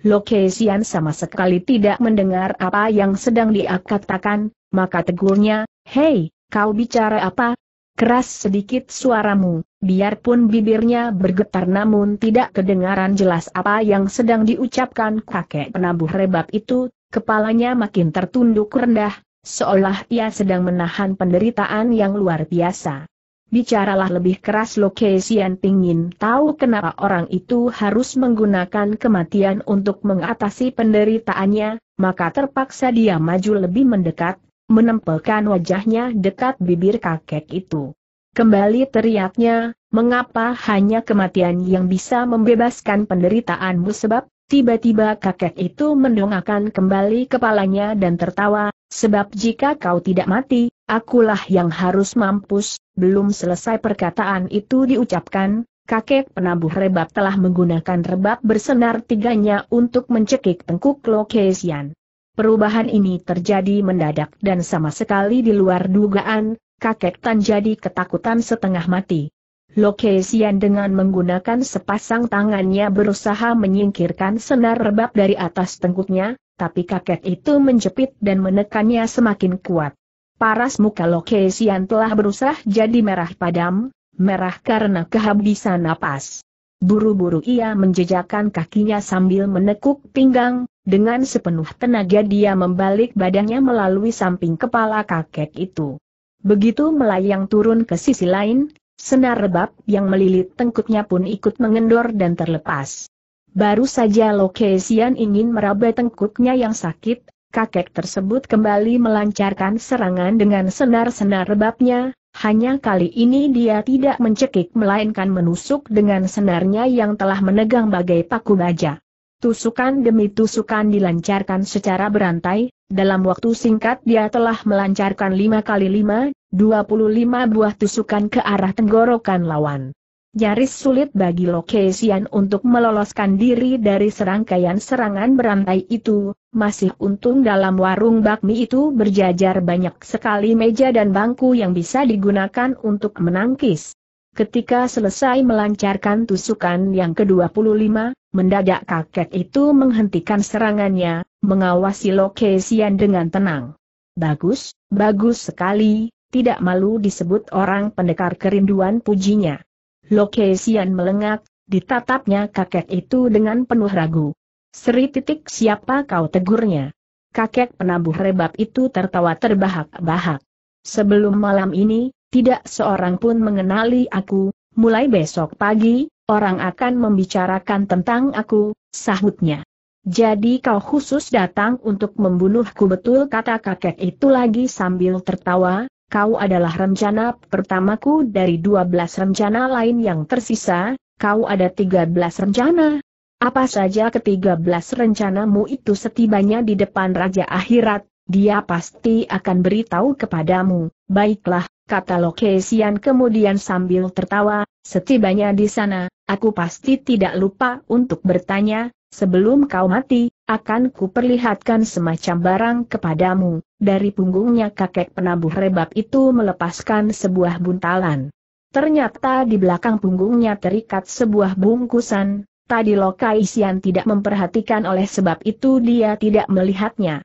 Lokesian sama sekali tidak mendengar apa yang sedang dia katakan, maka tegurnya, Hei, kau bicara apa, Keras sedikit suaramu, biarpun bibirnya bergetar namun tidak kedengaran jelas apa yang sedang diucapkan kakek penabuh rebab itu, kepalanya makin tertunduk rendah, seolah ia sedang menahan penderitaan yang luar biasa. Bicaralah lebih keras Lokesian pingin tahu kenapa orang itu harus menggunakan kematian untuk mengatasi penderitaannya, maka terpaksa dia maju lebih mendekat menempelkan wajahnya dekat bibir kakek itu. Kembali teriaknya, mengapa hanya kematian yang bisa membebaskan penderitaanmu sebab, tiba-tiba kakek itu mendongakkan kembali kepalanya dan tertawa, sebab jika kau tidak mati, akulah yang harus mampus, belum selesai perkataan itu diucapkan, kakek penabuh rebab telah menggunakan rebab bersenar tiganya untuk mencekik tengkuk Lokesian. Perubahan ini terjadi mendadak dan sama sekali di luar dugaan, kakek Tan jadi ketakutan setengah mati. Lokesian dengan menggunakan sepasang tangannya berusaha menyingkirkan senar rebab dari atas tengkuknya, tapi kakek itu menjepit dan menekannya semakin kuat. Paras muka Lokesian telah berusaha jadi merah padam, merah karena kehabisan napas. Buru-buru ia menjejakkan kakinya sambil menekuk pinggang, dengan sepenuh tenaga dia membalik badannya melalui samping kepala kakek itu. Begitu melayang turun ke sisi lain, senar rebab yang melilit tengkuknya pun ikut mengendor dan terlepas. Baru saja Lokesian ingin meraba tengkuknya yang sakit, kakek tersebut kembali melancarkan serangan dengan senar-senar rebabnya, hanya kali ini dia tidak mencekik melainkan menusuk dengan senarnya yang telah menegang bagai paku baja. Tusukan demi tusukan dilancarkan secara berantai, dalam waktu singkat dia telah melancarkan 5 kali 5, 25 buah tusukan ke arah tenggorokan lawan. Nyaris sulit bagi Lokesian untuk meloloskan diri dari serangkaian serangan berantai itu, masih untung dalam warung bakmi itu berjajar banyak sekali meja dan bangku yang bisa digunakan untuk menangkis. Ketika selesai melancarkan tusukan yang ke-25, mendadak kakek itu menghentikan serangannya, mengawasi Lokesian dengan tenang. Bagus, bagus sekali, tidak malu disebut orang pendekar kerinduan pujinya. Lokesian melengak, ditatapnya kakek itu dengan penuh ragu. Seri titik siapa kau tegurnya? Kakek penabuh rebab itu tertawa terbahak-bahak. Sebelum malam ini, tidak seorang pun mengenali aku, mulai besok pagi, orang akan membicarakan tentang aku, sahutnya. Jadi kau khusus datang untuk membunuhku betul kata kakek itu lagi sambil tertawa, kau adalah rencana pertamaku dari 12 rencana lain yang tersisa, kau ada 13 rencana. Apa saja ketiga belas rencanamu itu setibanya di depan Raja Akhirat, dia pasti akan beritahu kepadamu, baiklah, kata Lokesian kemudian sambil tertawa, setibanya di sana, aku pasti tidak lupa untuk bertanya, sebelum kau mati, akan kuperlihatkan semacam barang kepadamu. Dari punggungnya kakek penabuh rebab itu melepaskan sebuah buntalan. Ternyata di belakang punggungnya terikat sebuah bungkusan, tadi Lokaisian tidak memperhatikan oleh sebab itu dia tidak melihatnya.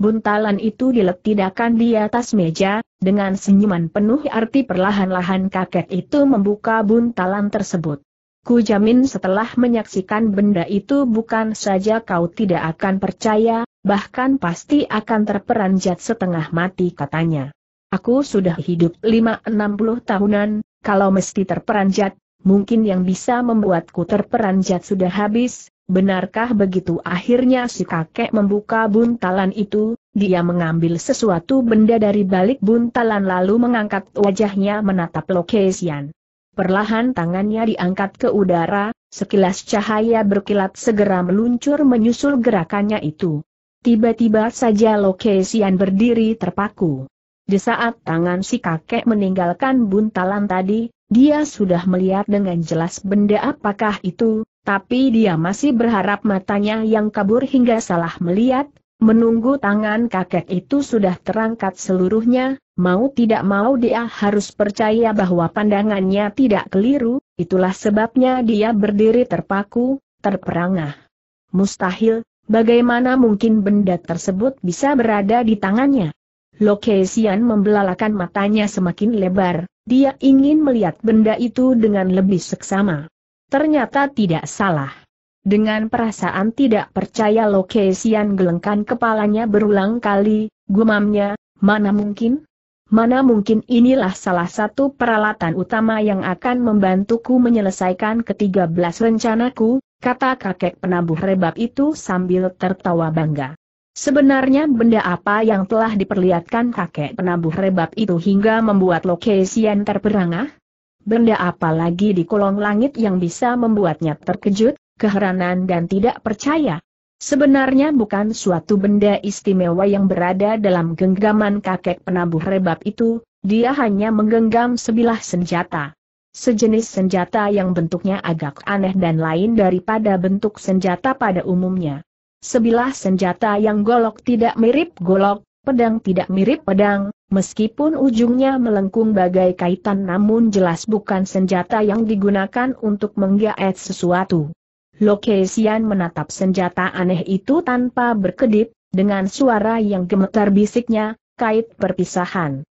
Buntalan itu diletidakan di atas meja, dengan senyuman penuh arti perlahan-lahan kakek itu membuka buntalan tersebut. Ku jamin setelah menyaksikan benda itu bukan saja kau tidak akan percaya, bahkan pasti akan terperanjat setengah mati katanya. Aku sudah hidup lima enam puluh tahunan, kalau mesti terperanjat, mungkin yang bisa membuatku terperanjat sudah habis, Benarkah begitu akhirnya si kakek membuka buntalan itu, dia mengambil sesuatu benda dari balik buntalan lalu mengangkat wajahnya menatap Lokesian. Perlahan tangannya diangkat ke udara, sekilas cahaya berkilat segera meluncur menyusul gerakannya itu. Tiba-tiba saja Lokesian berdiri terpaku. Di saat tangan si kakek meninggalkan buntalan tadi, dia sudah melihat dengan jelas benda apakah itu, tapi dia masih berharap matanya yang kabur hingga salah melihat, menunggu tangan kakek itu sudah terangkat seluruhnya, mau tidak mau dia harus percaya bahwa pandangannya tidak keliru, itulah sebabnya dia berdiri terpaku, terperangah. Mustahil, bagaimana mungkin benda tersebut bisa berada di tangannya? Lokesian membelalakan matanya semakin lebar, dia ingin melihat benda itu dengan lebih seksama. Ternyata tidak salah. Dengan perasaan tidak percaya Lokesian gelengkan kepalanya berulang kali, gumamnya, mana mungkin? Mana mungkin inilah salah satu peralatan utama yang akan membantuku menyelesaikan ketiga belas rencanaku, kata kakek penabuh rebab itu sambil tertawa bangga. Sebenarnya benda apa yang telah diperlihatkan kakek penabuh rebab itu hingga membuat Lokesian terperangah? Benda apa lagi di kolong langit yang bisa membuatnya terkejut, keheranan dan tidak percaya? Sebenarnya bukan suatu benda istimewa yang berada dalam genggaman kakek penabuh rebab itu, dia hanya menggenggam sebilah senjata. Sejenis senjata yang bentuknya agak aneh dan lain daripada bentuk senjata pada umumnya. Sebilah senjata yang golok tidak mirip golok, Pedang tidak mirip pedang, meskipun ujungnya melengkung bagai kaitan namun jelas bukan senjata yang digunakan untuk menggaet sesuatu. Lokesian menatap senjata aneh itu tanpa berkedip, dengan suara yang gemetar bisiknya, kait perpisahan.